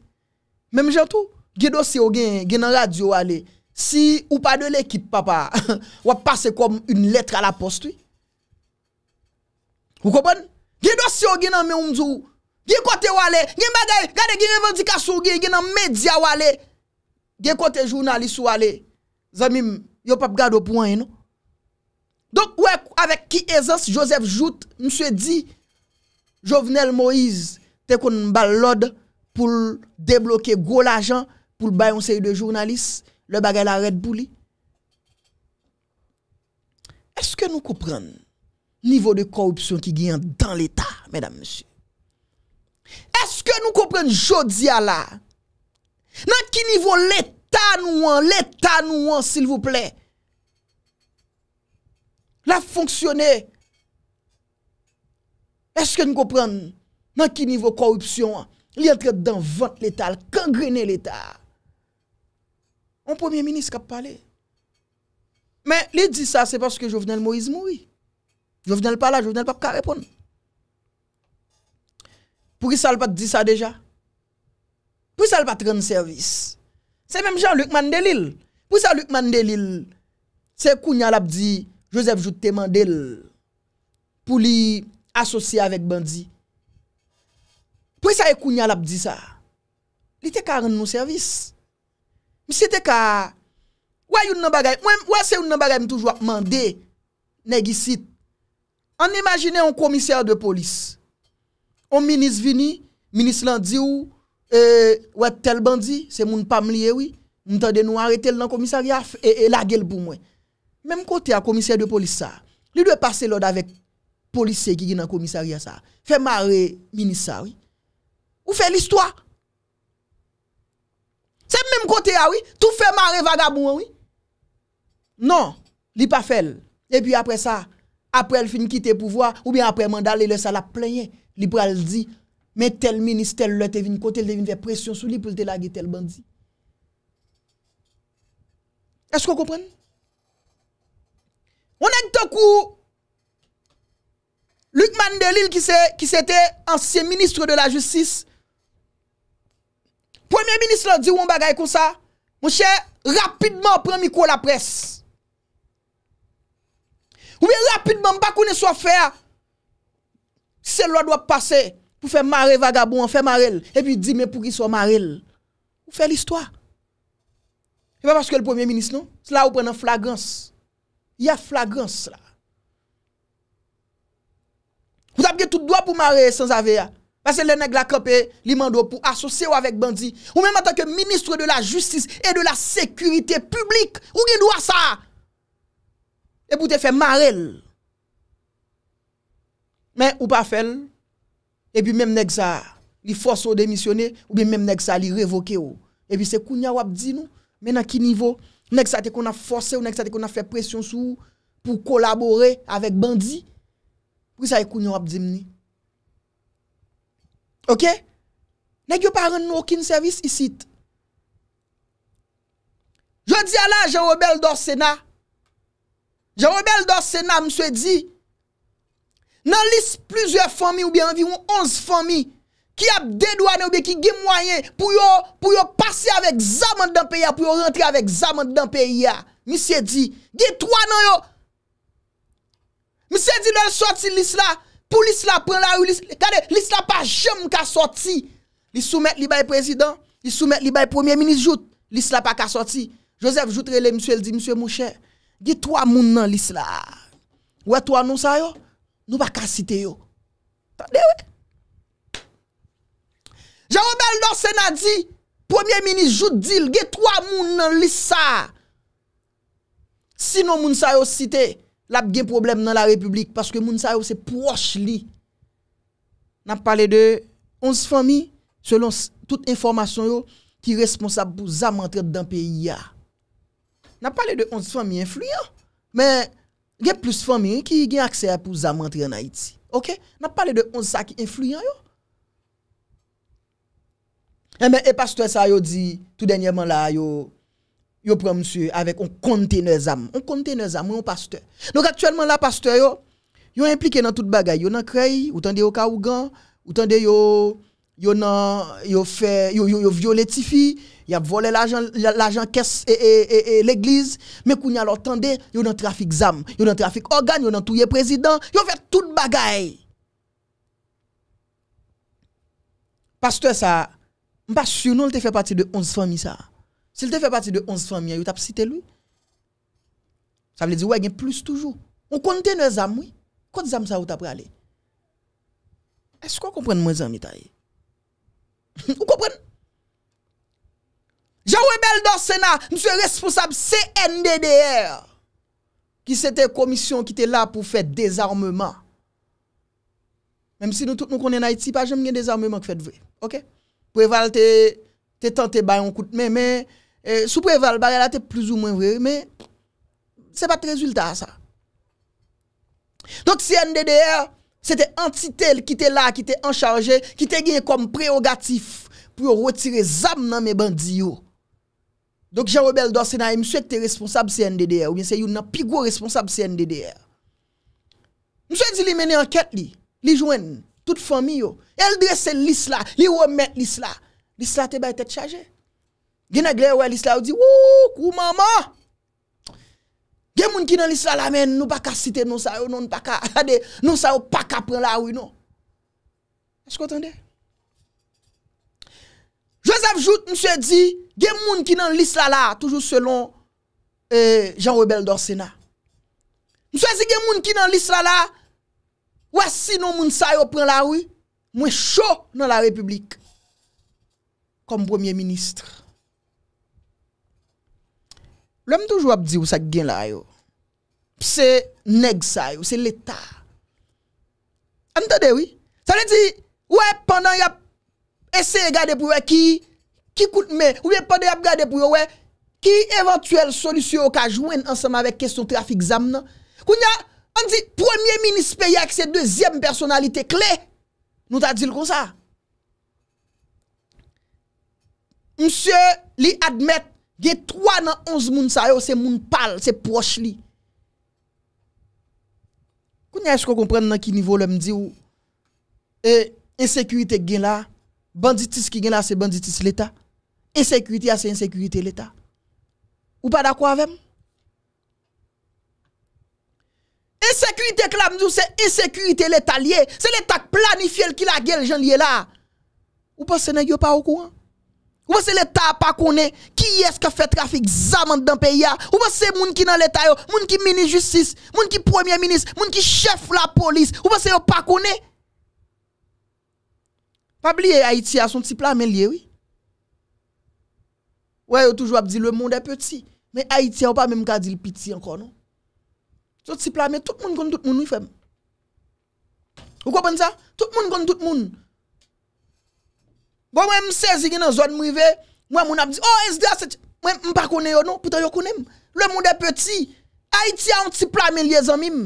Mem jantou, gido se ou gen, gen nan radio ale, si ou pa de l'ekip, papa, *laughs* wap pase kom un letre a la post wii. Ou kopon? Ou kopon? gen dosyo gen nan men mzou, gen kote wale, gen bagay gade gen evadikasyon gen, gen nan media wale, gen kote jounalist wale, zami, yo pap gado pou ane nou. Donk wek, avek ki ezans, Josef Jout, mse di, Jovenel Moïse, te kon bal lod, pou l debloke go la jan, pou l bayon se yu de jounalist, le bagay la red boulie. Eske nou kouprenne, Nivou de korupsyon ki gyan dan l'Etat, mesdames et messieurs. Est-ce que nous comprens, je dis à l'art, nan ki nivou l'Etat nou an, l'Etat nou an, s'il vous plaît, la fonctionner, est-ce que nous comprens, nan ki nivou korupsyon, li entret dans votre l'Etat, le congréné l'Etat. Mon premier ministre kap palé, men li di sa, se pas se ke Jovenel Moïse Moui. Je Jovenel pas là, je Jovenel pas à répondre. Pour qui ça le pas dit ça déjà? Pour ça le pas rendre service? C'est même Jean-Luc Mandelil. Pour ça Luc Mandelil, c'est Kounia l'a dit Joseph Jouté Mandel pour lui associer avec Bandi. Pour ça Kounia l'a dit ça. Il était qu'à rendre nous service. Mais c'était qu'à Ouais, une bagay, ouais, c'est une bagay toujours Mandé, négicite An imagine yon komisèr de polis. Yon minis vini, minis lan di ou, wè e, tel bandi, se moun pam liye ou, mwen tande nou are tel nan komisèr ya, e, e lage l pou mwen. Mèm kote a komisèr de polis sa, li dwe pase lòd avèk polisè ki gin nan komisèr ya sa, fè marre minis sa ou, ou fè l'histoire. Sè mèm kote a ou, tou fè marre vagabou ou. Non, li pa fèl. E pi apre sa, apre el fin ki te pouvoi, ou bien apre mandal e le sa la plenye, lipral di men tel minis, tel le te vin kote el te vin ve presyon sou li pou te lagi tel bandi esko kompren? on ek tokou Lukman Delil ki se ki se te ansye ministre de la justis premier ministre la di wong bagay kon sa monshe rapidman pren mikou la presse Ou bien rapidement, qu'on ne soit pas faire. C'est loi doit passer pour faire marrer vagabond, faire marrer. Et puis dit, mais pour qu'il soit marrer. vous faire l'histoire. Et pas parce que le premier ministre, non? C'est là où prend flagrance. Il y a flagrance là. Vous avez tout droit pour marrer sans AVA. Parce que le nègres la campé, l'imando pour associer avec bandit. Ou même en tant que ministre de la justice et de la sécurité publique, ou qui doit ça? E pou te fè mare l. Men ou pa fè l. E pi mèm nèk sa li fòs ou demisyonè. Ou bi mèm nèk sa li revoke ou. E pi se kounya wap di nou. Men an ki nivou. Nèk sa te kon a fòsè ou nèk sa te kon a fè presyon sou. Pou kolaborè avèk bandi. Pou sa e kounya wap di mè. Ok? Nèk yo pa ren nou okin servis isit. Je di ala jè rebel dò sena. Jamon Beldo Sena, mswe di, nan lis plusieurs fami ou bi anvi ou onze fami ki ap dedouane ou bi ki gi mwayen pou yo pase avèk zaman dèmpe ya, pou yo rentre avèk zaman dèmpe ya, mswe di. Di, twa nan yo, mswe di lè lè sorti lis la, pou lis la pren la ou lis, kade, lis la pa jem mka sorti, lis soumèt li bay prezident, lis soumèt li bay premier ministre, jout, lis la pa ka sorti. Joseph jout relè, mswe di, mswe mou chèr. Ge twa moun nan lis la. Ouwe twa moun sa yo, nou baka site yo. Tande wik. Jarobelle dorsen a di, Premier Ministre joute dil, ge twa moun nan lis sa. Sinon moun sa yo site, lap gen problem nan la republik, paske moun sa yo se proche li. Nan pale de 11 fami, selon tout informasyon yo, ki responsable pou zamantre dan peyi ya. n'a parlé de 11 familles influentes, mais il y a plus de familles qui ont accès à pour rentrer en Haïti. OK N'a parlé de 11 ça qui yo Et eh mais ben, et pasteur ça yo dit tout dernièrement là yo yo prend monsieur avec un conteneur zam, un conteneur zam un pasteur. Donc actuellement là pasteur yo yo impliqué dans toute bagaille, yo dans Creil, ou tande au Kaougan, ou tande yo yo nan yo fait yo yo, yo, il a volé l'argent l'argent caisse et, et, et, l'église mais qu'on y a l'entendé a dans trafic zam a un trafic organe a dans touyer président ont fait toute bagaille pasteur ça pas sûr nous te fait partie de 11 familles ça s'il te fait partie de 11 familles tu t'a cité lui ça veut dire ouais il y a plus toujours on compte nos zam oui quand zam ça ou t'a aller est-ce qu'on comprend moi détail *laughs* Vous comprenez Jan webel do sena, mswe responsab CNDDR ki se te komisyon ki te la pou fe dezarmema. Mem si nou tout nou konen Haiti pa, jem gen dezarmema ki fe te vre. Ok? Pou eval te te tante bayon koutme, men. Eh, Sou pou eval, bayon la te plus ou mwen vre, men. Se pa te rezultat sa. Donk CNDDR, se te antitel ki te la, ki te encharje, ki te genye kom preogatif pou yo retire zam nan me bandiyo. Donk Jean-Robel Dossinay, e mswe te responsab si ende deyè, ou mwen se yon nan pigou responsab si ende deyè. Mswe di li mene anket li, li jwen, tout fami yo. El dresse lis la, li wè met lis la. Lis la te bay tet chaje. Gen a gley wè lis la ou di, wouk, wou mama. Gen moun ki nan lis la la men, nou pa ka site nou sa yo, *laughs* nou sa yo pa ka pren la ou yon. Anj kwa tande? Joseph Jout mswe di... Gen moun ki nan lis la la, Toujou selon, Gen rebel do Sena. Mwen sou ase gen moun ki nan lis la la, Wè si nou moun sa yo pren la wè, Mwen chou nan la republik, Kom premier ministre. Mwen mwen toujou ap di wè sa gen la yo, Pse neg sa yo, Pse l'Etat. An te de wè? Sa le di, Wè, Pendan yap, Ese gade pou wè ki, Ki koute mè? Ou mè pa de ap gade pou yo wè? Ki eventuel solisyon yo ka jwen ansama vek kesyon trafik zam nan? Koun ya, an di, premier minispe ya ki se deuxième personalite kle? Nou ta di l kon sa? Mse li admet, gen 3 nan 11 moun sa yo, se moun pal, se proche li. Koun ya, esko kompren nan ki nivou le mdi ou? E, insekuite gen la, banditis ki gen la, se banditis l'Etat? Esekwite ya se ensekwite l'Etat. Ou pa da kwa avem? Esekwite klamdou se ensekwite l'Etat liye. Se l'Etat planifye l ki la gel jan liye la. Ou pa se ne gyo pa wakou an? Ou pa se l'Etat pa kone? Ki eske fe trafik zaman dan pe ya? Ou pa se moun ki nan l'Etat yo? Moun ki mini-justis? Moun ki premier-ministre? Moun ki chef la polis? Ou pa se yo pa kone? Pa bliye Haiti a son tipla amelye wii? Wè yo toujwa ap di le moun de peti. Mwen Haiti an pa mè mwen ka di l piti an konon. So tipla mè, tout moun kon tout moun wifèm. Ou konpon sa? Tout moun kon tout moun. Bo mwen mwen sezi gen an zon mwen mwen moun ap di, o oh, es de aset, mwen mwen pa kone yo nou, pita yo kone m. Le moun de peti, Haiti an tipla mè liye zon m.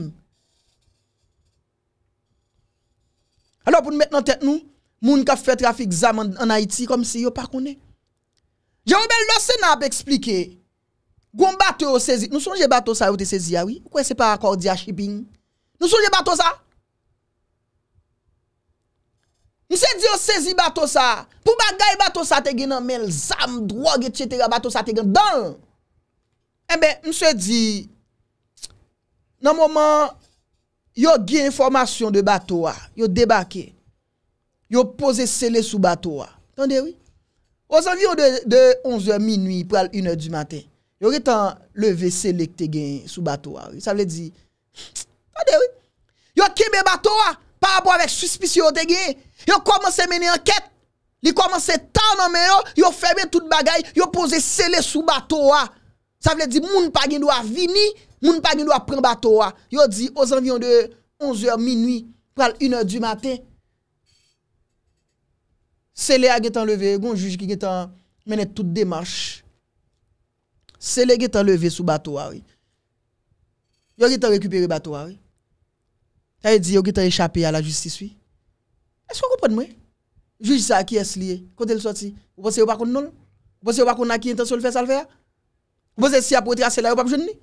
Alo pou nou met nan tet nou, moun ka fè trafik zan mwen an Haiti, kom si yo pa kone m. Jè oube, lò se nan ap eksplike. Goun bate ou sezi. Nou son jè bate ou sa ou te sezi ya wè? Kwen se pa akordi a chibin? Nou son jè bate ou sa? Nou se di ou sezi bate ou sa? Pou bagay bate ou sa te gen nan men, zam, droge, etc. Bate ou sa te gen dan. Mbe, nou se di, nan mwoman, yo gè informasyon de bate ou a. Yo debake. Yo pose sele sou bate ou a. Tande wè? Ozan viyon de 11h minui pral 1h du maten. *tsk* Yo re tan leve selek te gen sou batowa. Sa vle di, yo keme batowa, pa abo avek suspisyon te gen. Yo komanse meni anket, li komanse tan anmen yo, yo febe tout bagay, yo pose selek sou batowa. Sa ah. vle di, moun pagin do a vini, moun pagin do a pren batowa. Ah. Yo di, ozan viyon de 11h minui pral 1h du maten. Sele a getan leve, goun juj ki getan menet tout demarche. Sele getan leve sou batou ari. Yo getan rekupere batou ari. Ya e di yo getan echapè a la justiswi. Esko an kompon mwen? Juj sa ki es liye, kote l soti. Ou pose yo bakon non? Pose yo bakon a ki intasyon l fè sal fè ya? Pose si apote a sele a yo pap jouni?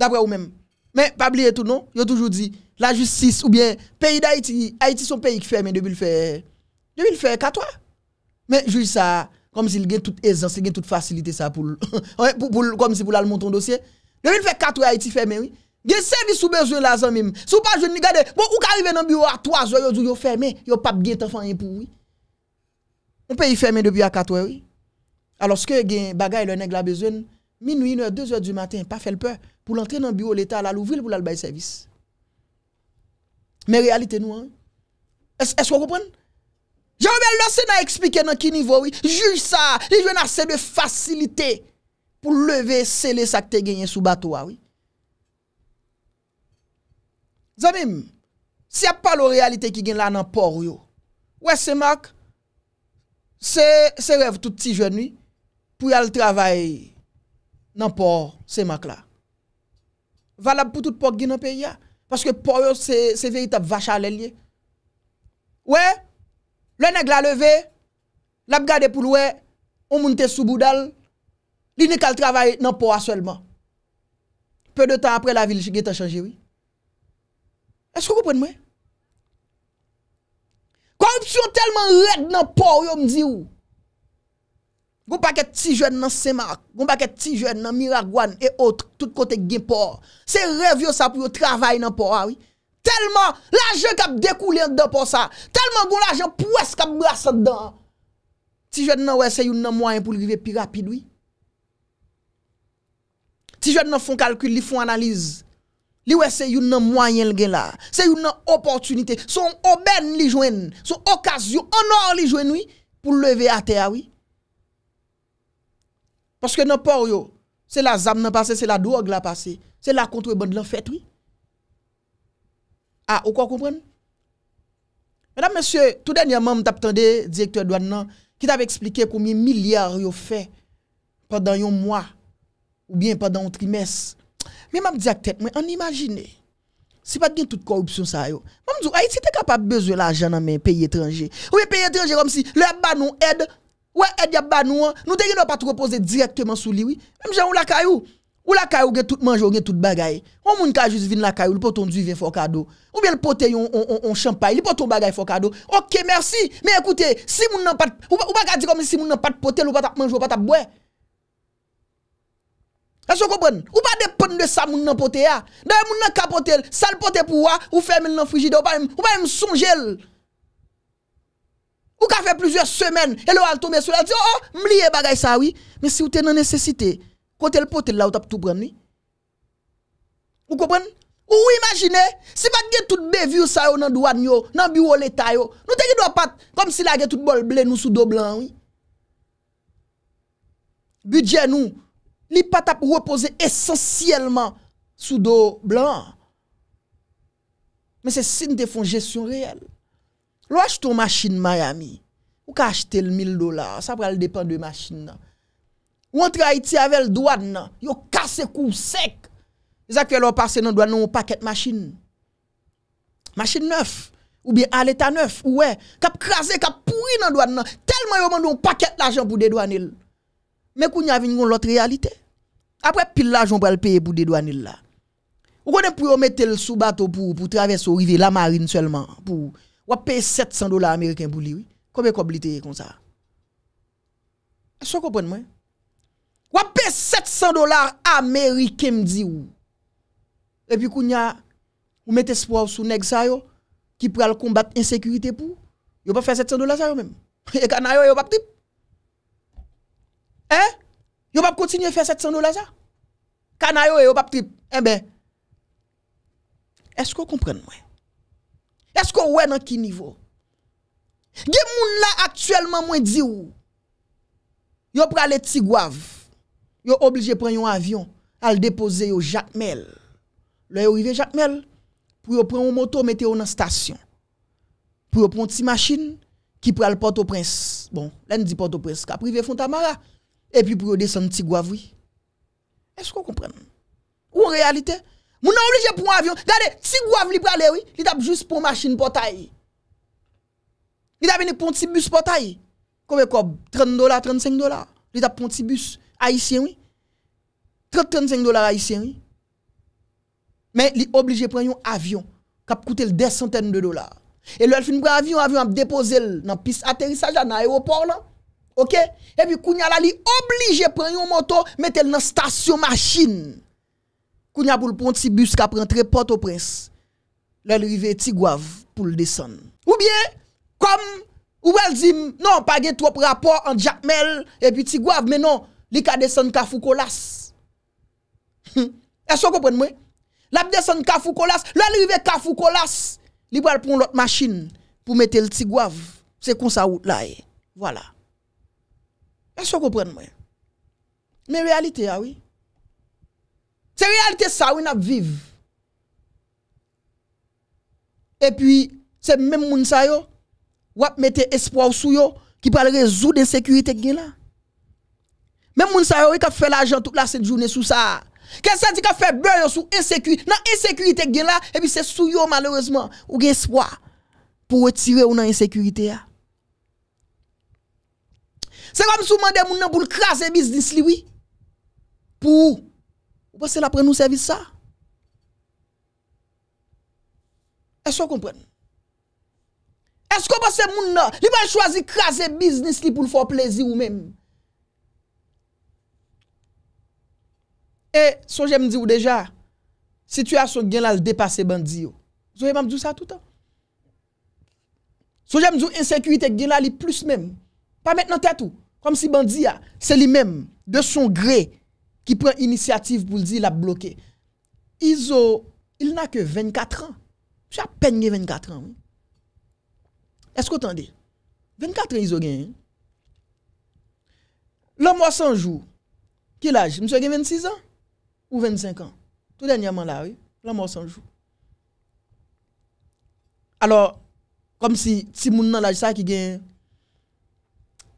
Dapre ou men. Men, pa bli etou non? Yo toujou di, la justis ou bien, peyi da Haiti, Haiti son peyi ki fè men debi l fè ya. Je vais le faire Mais juste ça, comme s'il gagne toute aisance, il a toute facilité ça pour, *laughs* pour, pour, comme si pour le monter un dossier. Je vais le faire qu'à toi, fermé, oui. Il y a un service sous besoin là, ça même. Sous pas, je ne regarde. Bon, Vous arrivez dans le bureau à 3 heures, vous fermé, vous pas de temps pour oui. On pays fermer depuis à 4 heures, oui. Alors que les bagay le nègres la besoin minuit 1 heure 2 h du matin pas faire peur pour l'entrer dans le bureau l'état la l'ouvrir pour le service. Mais réalité nous hein? Est-ce que vous comprenez Je oube, lò se nan ekspike nan ki nivou, oui. Juj sa, li jwen ase de fasilite pou leve se le sakte genye sou batou, oui. Zamim, si ap pa lo realite ki gen la nan por yo, wè se mak, se rev touti jweni pou yal travay nan por se mak la. Valab pou touti pok gen yo pe ya, paske por yo se veritab vachal el ye. Wè, wè, Le neg la leve, lab gade pou lwe, ou moun te souboudal, li ni kal travay nan po a selman. Pe de tan apre la vil che ge ta chanje, oui. E chko koupen mwen? Korupsyon telman red nan po yo mdzi ou. Goun pa ket ti jwen nan Semak, goun pa ket ti jwen nan Miragwan e otre, tout kote gen po a. Se revyo sa pou yo travay nan po a, ah oui. telman laje kap dekou li an dan pou sa, telman bon laje pou es kap brase dan, ti jwèd nan wè se yon nan mwanyen pou li vive pi rapide, ti jwèd nan fon kalky, li fon analize, li wè se yon nan mwanyen li gen la, se yon nan opportunite, son obèn li jwen, son okasyon, onor li jwen, pou leve atea, paske nan por yo, se la zam nan pase, se la drog la pase, se la kontwe bon nan fèt, wè, Ah, a, ou kwa kompren? Mèdam mèsyè, tout den yaman m tap tande direktor douan nan, ki tave explike koumi milyar yo fè padan yon mwa, ou bien padan yon trimès. Mèman m di ak tèt, mèman m imagine, se pa din tout korupsyon sa yo, mèman m djou, ay, se te ka pa bezwe la ajan nan men peyi etranje, ouye peyi etranje kom si, lè a ban nou ed, ouye ed ya ban nou an, nou te yon nou pati kopoze direktman sou liwi, mèman m jan ou laka yo. Ou la kayou gen tout manjou, gen tout bagay. Ou moun ka jiz vin la kayou, li poton du vin fokado. Ou moun poten yon champay, li poton bagay fokado. Ok, mersi. Me ekoute, si moun nan pat... Ou bagay di komi si moun nan pat poten, loupat ap manjou, loupat ap bwe. Aso koubon? Ou pa depon de sa moun nan poten ya. Deye moun nan ka poten, sal poten pou wa, ou fe men nan fujide, ou pa yon msonjel. Ou ka fe plizye semen, e lou al tome sou, el ti, oh, oh mliye bagay sa, oui. Me si ou te nan nesesite, Kotel potel la ou tap tou pren ni? Ou kopren? Ou ou imagine? Si pat ge tout bevi ou sayo nan duwad nyo, nan biwo leta yo, nou te ge dwa pat, kom si la ge tout bol blen ou sou do blan, oui? Budget nou, li pat ap repose esensyelman sou do blan. Men se sin te fon jesyon reyel. Lo ach ton machin, ma yami. Ou ka achte l mil dolar, sa pral depan de machin nan. Ou antre a iti ave l doan nan. Yo kase kou sek. Zake lor pase nan doan nan ou paket machin. Machin neuf. Ou bi aleta neuf. Ou we. Kap krasi, kap pouri nan doan nan. Telman yo man do an paket l ajan pou de doan il. Men kou ni avin yon lot realite. Apre pil l ajan pou al peye pou de doan il la. Ou konen pou yo mette l soubato pou travesse ou rive la marine selman. Ou ap peye 700 dolar Ameriken pou liwi. Kome koblite kon sa. Aso kompon mwen. Wap pe 700 dolar Amerike mdi ou. E pi kou nya, ou met espwa ou sou neg sa yo, ki pral kombat insekurite pou, yo pa fe 700 dolar sa yo men. *laughs* E kana yo yo pap trip? Eh? Yo pa p kontinye fe 700 dolar sa? Kana yo yo pap trip? Eh be? Esko kompren mwen? Esko wè nan ki nivou? Gye moun la aktuelman mwen di ou? Yo pral eti gwav. yo oblije pren yon avyon al depoze yo Jacques Mel lè yo rive Jacques Mel pou yo pren yon moto meteo nan stasyon pou yo pon ti machin ki pral porto prens bon, lè ni di porto prens ka prive Fontamara epi pou yo desen ti guavli esko konpren? ou en realite? moun an oblije pren avyon gade, ti guavli pral lewi li tap jous pon machin potay li tap jous pon ti bus potay kome kob? 30 dolar, 35 dolar li tap pon ti bus haïtien, oui. 30-35 dollars haïtien, oui. Mais il est obligé de prendre un avion qui coûté des centaines de dollars. Et le film prend avion, avion a déposé dans la piste d'atterrissage dans l'aéroport là. OK Et puis Kounya là, il obligé de prendre une moto, mettre dans la station machine. Kounya pour le un petit bus qui rentre Port-au-Prince. Là, il arrive Tigouave pour le descendre. Ou bien, comme, ou elle dit, non, pas de trop rapport en Jackmel et puis Tigouave, mais non. li ka desen ka fukolas e so kopren mwen lap desen ka fukolas lalive ka fukolas li pou al pon lot masjin pou mete l tigwav se kon sa wot la e e so kopren mwen men realite ya we se realite sa we nap viv e pi se men moun sa yo wap mete espwa ou sou yo ki pal rezu den sekurite gen la Men moun sa yow yon ka fe la ajan tout la se jounen sou sa. Ken sa di ka fe beyon sou inseku. Nan insekuite gen la, ebi se sou yon malerouzman, ou gen swa, pou retire ou nan insekuite ya. Se yon moun sou mande moun nan pou l'kraser biznis liwi, pou ou, ou bas se la pren nou servis sa? Esko ou kompren? Esko ou bas se moun nan, li ba yon chwazi kraser biznis li pou l'fò plezi ou men mi? Et, so j'aime dire déjà, situation gien là dépasser bandi yo. So j'aime e, dire ça tout le temps. So j'aime dire insécurité gien là li plus même. Pas maintenant tête tout. Comme si bandi a, c'est lui-même de son gré qui prend initiative pour le dire la bloqué. Iso, il n'a que 24 ans. J'ai à peine 24 ans. Est-ce que vous entendez 24 ans, Iso Le hein? L'homme 100 jours. Quel âge Monsieur a 26 ans ou 25 ans. Tout dernièrement, là, oui, la mort s'en joue. Alors, comme si, si moun nan la ça qui gagne,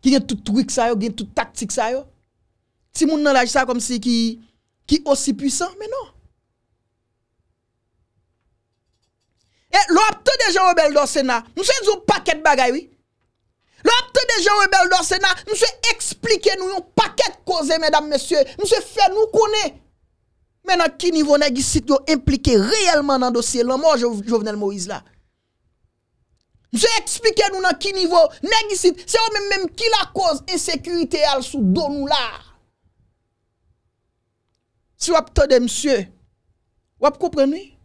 qui gagne tout truc ça, qui gagne tout tactique ça, si moun nan ça comme si qui, qui aussi puissant, mais non. Et eh, l'opte des gens rebelles dans le Sénat, nous sommes un paquet de bagailles, oui. L'opte des gens rebelles dans le Sénat, nous sommes expliquer nous un paquet de causes, mesdames, messieurs. Nous sommes nous connaître. Maintenant, qui niveau nèg ici impliqué réellement dans le dossier la mort Jovenel Moïse là? Je expliquez nous dans qui niveau nèg c'est même même qui la cause insécurité al sous dos nous là. Si vous de monsieur, vous comprenez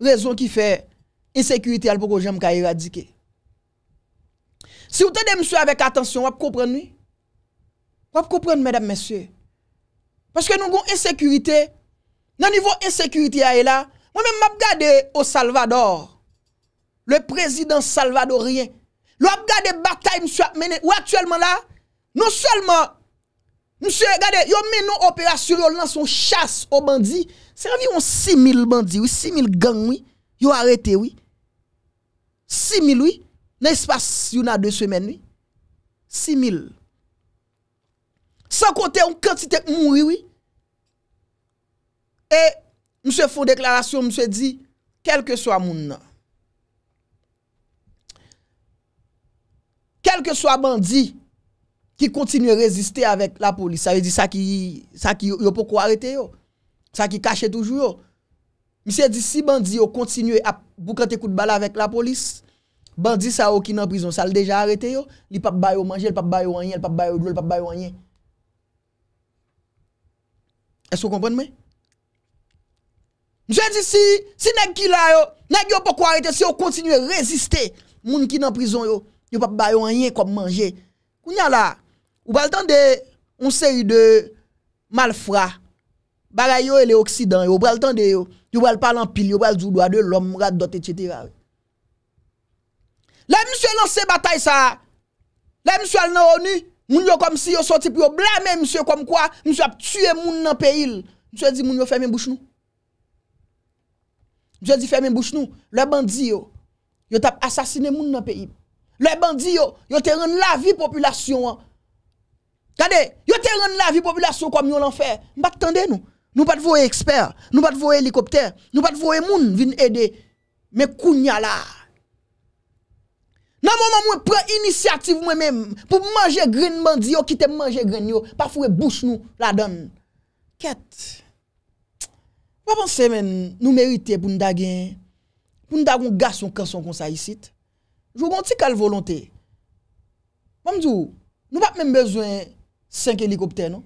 raison qui fait insécurité al pourquoi j'aime éradiquer. Si vous de monsieur avec attention, vous comprenez? Vous comprenez mesdames messieurs. Parce que nous avons insécurité nan nivou ensekuriti a e la mwen men m ap gade o Salvador le prezident Salvadorien lw ap gade batay mswe ap mene ou aktuelman la non selman mswe gade yo men nou operasyon yo lan son chas o bandi se revi yon 6000 bandi 6000 gang yon arete 6000 yon nan espasyon a 2 semen 6000 100 kote yon kantite mouni 6000 E, mse foun deklarasyon, mse di, kelke swa moun nan. Kelke swa bandi, ki kontinuye reziste avek la polis, sa ve di sa ki yo pou kwa arete yo, sa ki kache toujou yo. Mse di, si bandi yo kontinuye pou kante kout bala avek la polis, bandi sa okina prizon, sa le deja arete yo, li pap bayo manje, li pap bayo anyen, li pap bayo drou, li pap bayo anyen. E sou kompon men? Mwen se di si, si neg ki la yo, neg yo pa kwa rete, si yo kontinuye reziste, mwen ki nan prizon yo, yo pa bayo anye kom manje. Kou nyan la, ou bal tan de, on se yu de, mal fwa, baga yo e le oksidan yo, ou bal tan de yo, yo bal palan pil, yo bal djoudwa de, lom mrad dot etc. La mwen se lan se batay sa, la mwen se lan nan oni, mwen yo kom si yo soti pou yo blame mwen se kom kwa, mwen se ap tue mwen nan pe il, mwen se di mwen yo femen bouch nou. Jè di fè men bouch nou, lè bandi yo, yo tap asasine moun nan peyip. Lè bandi yo, yo te ren la vi populasyon an. Kade, yo te ren la vi populasyon kom yon lan fè. Mpate tende nou, nou pate vowe eksper, nou pate vowe helikopter, nou pate vowe moun vin ede. Mè kounya la. Nan mwè mwè mwen pren inisiativ mwen mèm pou manje grin bandi yo, ki te manje grin yo, pa fwe bouch nou la don. Kèt. Wap anse men nou merite pou nou dage, pou nou dage un gason kason kon sa yisit. Jougon ti kal volante. Mwen mdou, nou wap men bezwen 5 helikopter non.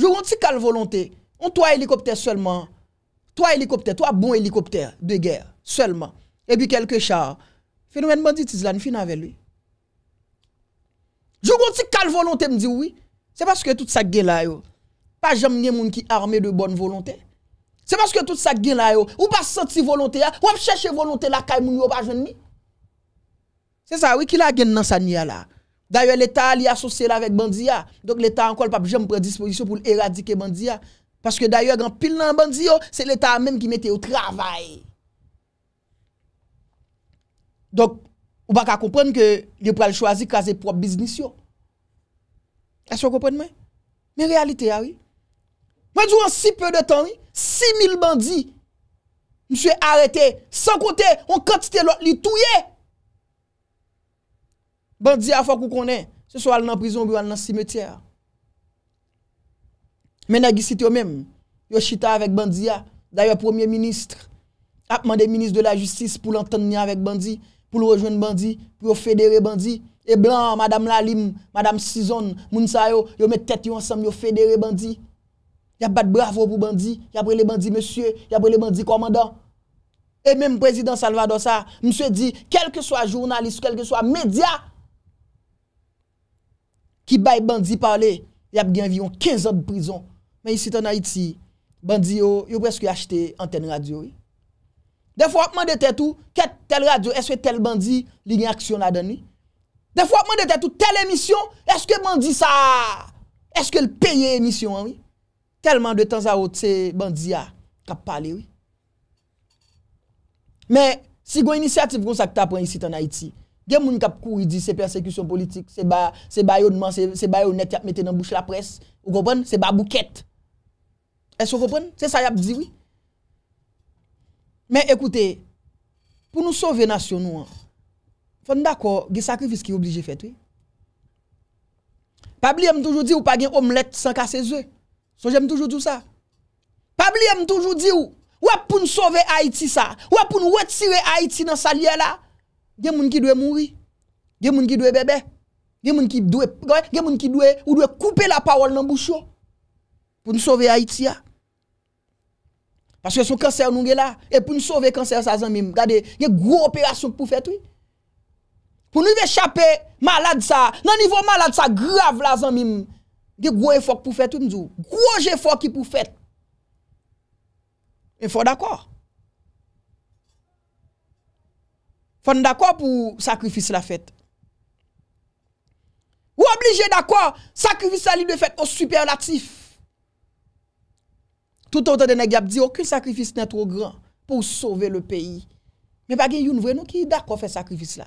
Jougon ti kal volante, an 3 helikopter selman, 3 helikopter, 3 bon helikopter de ger selman, ebi kelke char. Fè nou men mwen diti zlan, fin avè lwi. Jougon ti kal volante mdou wii, se baske tout sa gela yo. Pa jam nye moun ki arme de bon volante. Se baske tout sa gen la yo Ou ba senti volonté ya Ou ap chèche volonté la kay moun yo ba jwen mi Se sa wè ki la gen nan sa niya la Daye l'Etat li asosye la vèk bandi ya Donk l'Etat ankol pap jèm prèdisposisyon pou l'eradike bandi ya Paske daye gran pil nan bandi yo Se l'Etat men ki mette yo travay Donk ou baka komprenn ke Yo pral chwazi kaze prop biznis yo As yo komprenn mè Mè realite ya wè Mè djouan si pèr de tan wè 6.000 bandi mswe arete, san kote, on kante te lot li touye. Bandi a fwa kou konen, se so al nan prizon, bi al nan simetere. Men agi sit yo men, yo chita avèk bandi a, ah. dayo premier ministre, apman de ministre de la justice, pou l'antenni avèk bandi, pou l'rojwen bandi, pou yo federe bandi, e blan, madame Lalim, madame Sison, mounsa yo, yo met tèt yo ansam, yo federe bandi, Y ap bat bravo pou bandi, y ap rele bandi monsye, y ap rele bandi komandant. E menm prezident Salvador sa, msye di, kelke so a jounalist, kelke so a media, ki bay bandi pale, y ap genvi yon 15 an prizon. Men y si ton ha iti, bandi yo, yo preske achete antenn radio, y. Defo apman dete tou, ket tel radio, eswe tel bandi, li gen aksyon la dani. Defo apman dete tou, tel emisyon, eske bandi sa, eske l paye emisyon, y. telman de tan sa ot se bandiya kap pale we. Men, si gwen inisiativ gwen sa ki ta apren yisi tan Haiti, gen moun kap kou yi di se persekusyon politik, se ba yon net yap mette nan bouch la pres, ou gopon, se ba bouket. Eso gopon, se sa yap di we. Men, ekoute, pou nou sove nasyon nou an, fon dako, gen sakrifis ki oblije fet we. Pabli yon toujou di ou pa gen omlet san kase ze we. So jèm toujou di ou sa Pabli jèm toujou di ou Ou apoun sove Haiti sa Ou apoun wetire Haiti nan sa liye la Gen moun ki dwe moui Gen moun ki dwe bebe Gen moun ki dwe Ou dwe koupe la pawol nan boucho Poun sove Haiti ya Paske sou kanser nou gen la E poun sove kanser sa zanmim Gade gen gro operasyon pou fetwi Poun nou ve chapè Malad sa Nan nivou malad sa grav la zanmim Ge gwo e fok pou fèt ou mdou. Gwo jè fok ki pou fèt. E fò d'akor. Fò n'akor pou sakrifis la fèt. Ou oblige d'akor sakrifis la li de fèt o superlatif. Tout anta dene gap di, okil sakrifis nen tro gran pou souve le peyi. Men pa gen yon vwè nou ki d'akor fèt sakrifis la.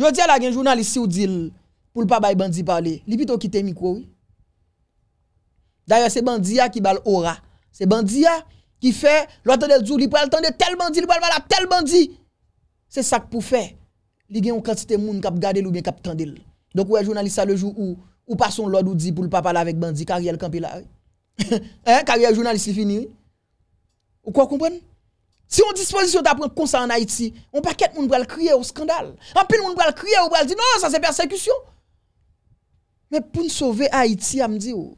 Yo di ala gen jounan li si ou dil pou l'papa i bandi pale. Li piton ki temi kwa ouy? D'ailleurs, c'est Bandia qui bat aura. C'est Bandia qui fait, l'autre de jour, il prend le de tel bandit, il prend le tel bandit. C'est ça pour faire. Il y a une quantité de monde qui a gardé ou bien qui a tendu. Donc, un journaliste, le jour où, passe son l'ordre ou dit pour le pas parler avec bandit, car Campé là. *laughs* hein, carrière journaliste, qui fini. Ou quoi comprendre? Si on disposition d'apprendre comme ça en Haïti, on pas de monde pour le crier au scandale. En pile, on pour le crier, ou pour dire non, ça c'est persécution. Mais pour sauver Haïti, à me oh,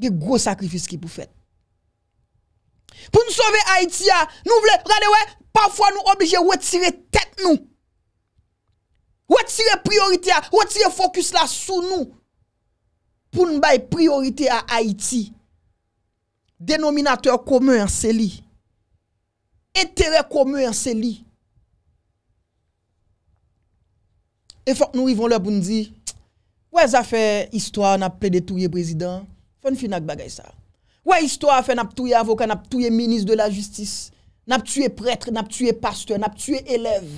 Ge gro sakrifis ki pou fèt. Pou nou sove Haiti ya, nou vle, rade we, pafwa nou oblije wetire tèt nou. Wetire priorite ya, wetire fokus la sou nou. Pou nou bay priorite ya Haiti. Denominateur kome yon seli. Eterre kome yon seli. E fok nou yivon lè pou nou di, wè zafè istwa na ple de touye prezident, Fon finak bagay sa. Wè histò a fè nap touye avokan, nap touye minis de la justis, nap touye prètre, nap touye pasteur, nap touye élèv,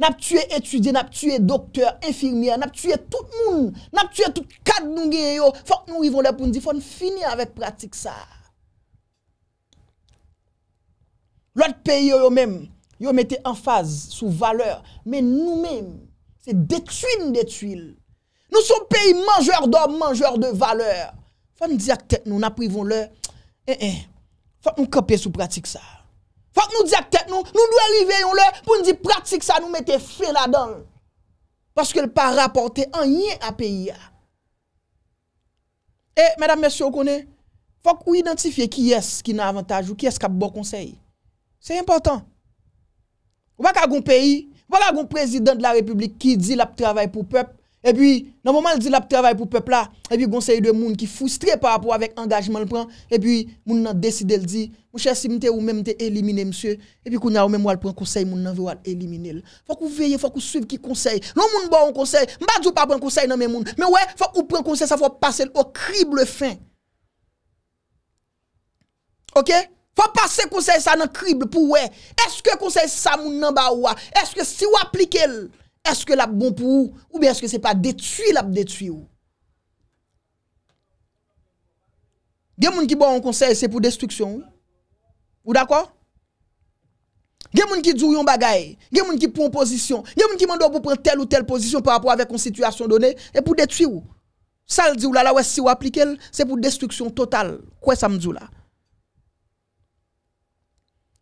nap touye étudier, nap touye doktèr, enfirmier, nap touye tout moun, nap touye tout kad nou gen yo, fon nou y vo lèpoun di, fon finir avèk pratik sa. Lòt peyi yo yo mèm, yo mette enfaz sou valeur, mè nou mèm, se detuine detuile. Nou son peyi manjèr dòm, manjèr dò valeur. Fak eh, eh, nou di ak tek nou na privon lè, en en, fak nou kopye sou pratik sa. Fak nou di ak tek nou, nou dwe riveyon lè pou nou di pratik sa nou mette fè la dan. Paske l pa raporte an yin apè yi a. E, mèdam mèsyo konè, fak ou identifiye ki yes ki nan avantaj ou ki yes kap bo konsey. Se yi important. Ou bak ak goun peyi, ou bak ak goun prezident de la republik ki di lap travè pou pep, Et puis, dans le moment où il dit travaille pour le peuple, là, et puis, il de monde qui frustré par rapport avec l'engagement le prend. Et puis, monde a décidé de dire, mon cher, si ou même te éliminé, monsieur, et puis, qu'on a ou même prend conseil, monde nan veut éliminer. Faut qu'on il faut qu'on suive qui conseil. Non, moun bon conseil, ne vais pas prendre conseil dans mes monde. Mais ouais, faut qu'on un conseil, ça faut passer au crible fin. OK? Faut passer conseil ça dans crible pour ouais. Est-ce que conseil ça monde nan ba Est-ce que si on applique est-ce que la bon pour vous ou bien est-ce que c'est pas détruit la détruit ou? Des gens qui bon un conseil c'est pour destruction. Ou d'accord? Des moun qui disent yon bagay, des moun qui prend position, des gens qui mande pour prendre telle ou telle position par rapport avec une situation donnée et pour détruire Ça le dit ou là là si ou applique c'est pour destruction totale. Quoi ça me dit là?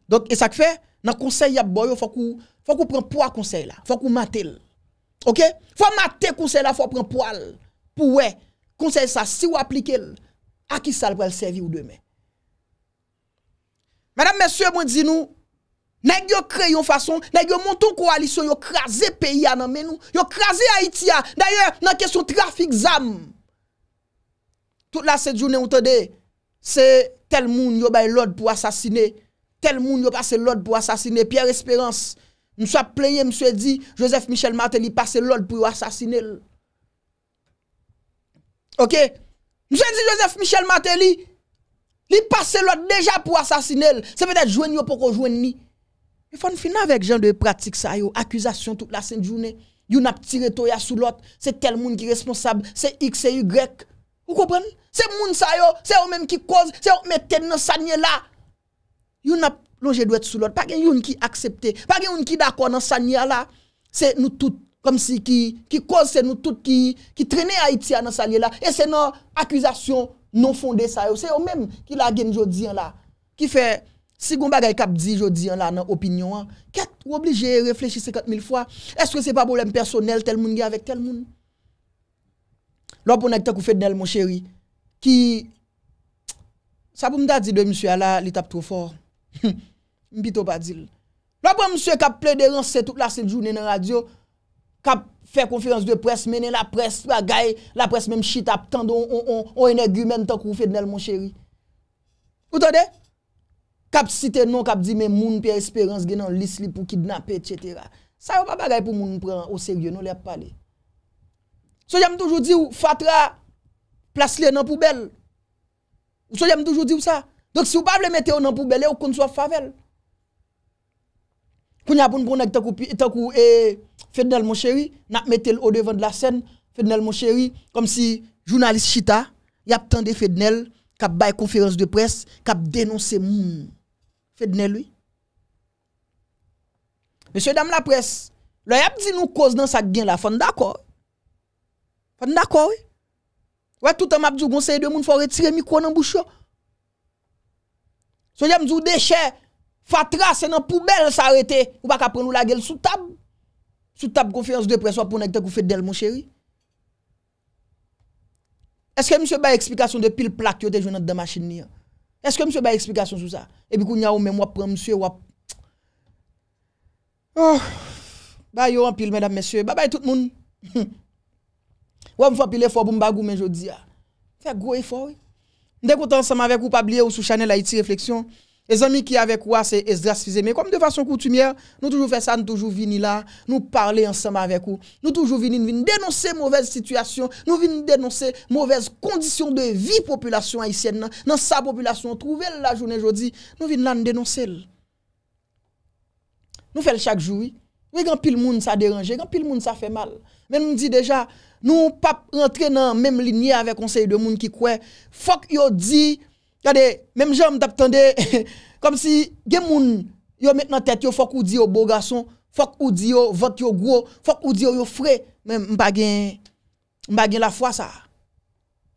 Donc et ça fait Nan konsey yap boyo, fwa kou pren po al konsey la. Fwa kou mate l. Ok? Fwa mate konsey la, fwa pren po al. Pou we, konsey sa, si ou aplike l, akisal pral sevi ou deme. Madame, mesye, mwen dizi nou, nan ek yo kre yon fason, nan ek yo monton koalisyon, yo kraze peyi anan men nou, yo kraze Haiti a. Danyan, nan kesyon trafik zam. Tout la set jounen ou tade, se tel moun yo bay lod pou asasiney, tel monde passé l'autre pour assassiner Pierre Espérance. Nous sommes monsieur dit, Joseph Michel Martelly passé l'autre pour assassiner. Ok? Monsieur dit Joseph Michel Martelly, il passé l'autre déjà pour assassiner. C'est peut-être joindre pour rejoindre ni. Il faut finir avec gens de pratique ça, accusation toute la sainte journée. Vous n'a tiré toya sous l'autre, c'est tel monde qui est responsable, c'est X, et Y. Vous comprenez? C'est moun ça c'est eux même qui cause, c'est eux dans là. Yon ap lonje dwet sou lot, pa gen yon ki aksepte, pa gen yon ki dako nan sanye la, se nou tout, kom si ki, ki kose se nou tout ki, ki trene haitia nan sanye la, e se nou akwizasyon non fonde sa yo, se yo menm ki la gen jodi an la, ki fe, si gomba gay kap di jodi an la nan opinyon an, ket ou oblije reflechi se kat mil fwa, eske se pa bolem personel tel moun ge avek tel moun? Lò pou nèk te kou fèd nel mon chéri, ki, sa pou mda di doy msou ala li tap tro for, Mpito hmm. pa dil La pou msye kap ple de ran se tout la se jounen nan radyo Kap fe konferans de pres menen la pres La pres menen shit ap tendon On ene grimen tan kou fe denel mon cheri Oton de Kap site non kap di men moun pi esperans genan lis li pou kidnap et chetera Sa yo pa bagay pou moun pren o seryo non le pa pale So jem toujou di ou fatra Plas le nan poubel So jem toujou di ou sa Donk si ou bab le mette ou nan poubele, ou koun sou av favel. Koun yapoun koun ek takou e, fednel monsheri, nak mette ou devan de la sen, fednel monsheri, kom si jounalist chita, yap tende fednel, kap bay konferans de pres, kap denonse moun. Fednel ouy. Monsheri dam la pres, lò yap di nou koz nan sak gen la, fande d'akor. Fande d'akor ouy. Ouye toutan map di ou gonsen yon moun fò retire mikou nan boucho, fande d'akor. So jèm zou de chè, fa trase nan poubel s'arete, ou baka pren nou la gel sou tab. Sou tab konfiyans de pres wapon ekte kou fedel moun chèri. Eske msè bay eksplikasyon de pil plak yo te jounan de demachin ni? Eske msè bay eksplikasyon sou sa? Ebi kou nyaw mèm wap pre msè wap. Oh, bay yo an pil mèdap mèsè, bay bay tout moun. *laughs* Wap mwap pil e fò bou mbagou men jò di ya. Fè goye fò wè. Ndèkoutan ansem avèk ou pabliye ou sou chanè la iti refleksyon. E zami ki avèk ou asè es dras fizè. Mè kom de fasyon koutumye, nou toujou fè sa, nou toujou vini la, nou parli ansem avèk ou. Nou toujou vini, nou vini denonsè mouvez situasyon. Nou vini denonsè mouvez kondisyon de vi populasyon Haitienne nan sa populasyon. Trouvelle la jounè jodi, nou vini lan denonsè lè. Nou fè lè chakjoui. Vè gen pil moun sa deranje, gen pil moun sa fè mal. Mè nou di deja. Nou pap rentre nan menm linye ave konsey de moun ki kwe. Fok yo di, yade, menm jom dap tende, *laughs* kom si gen moun yo met nan tet yo fok ou di yo bo gason, fok ou di yo vok yo gro, fok ou di yo yo fre, menm mba gen la fwa sa.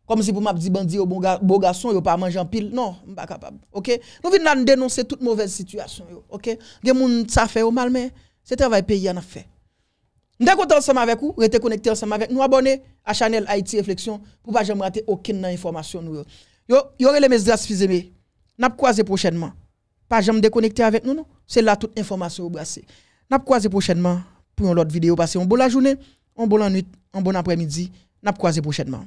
Kom si pou map di bandi yo bo gason, yo pa manj an pil, non, mba kapab. Ok, nou vi nan denonsi tout mouvel situasyon yo. Ok, gen moun sa fe yo malme, se travay pe yana fe. Dès que ensemble avec vous, restez connectés ensemble avec nous, abonnez à la Chanel Haïti Réflexion pour ne pas rater aucune information. Nous. Yo, yo les messages grâces fils N'a croisé prochainement. Pas jamais déconnecter avec nous, non. C'est là toute information au brassé. N'a prochainement pour une autre vidéo. Passez une bonne journée, une bonne nuit, un bon après-midi. N'a croisé prochainement.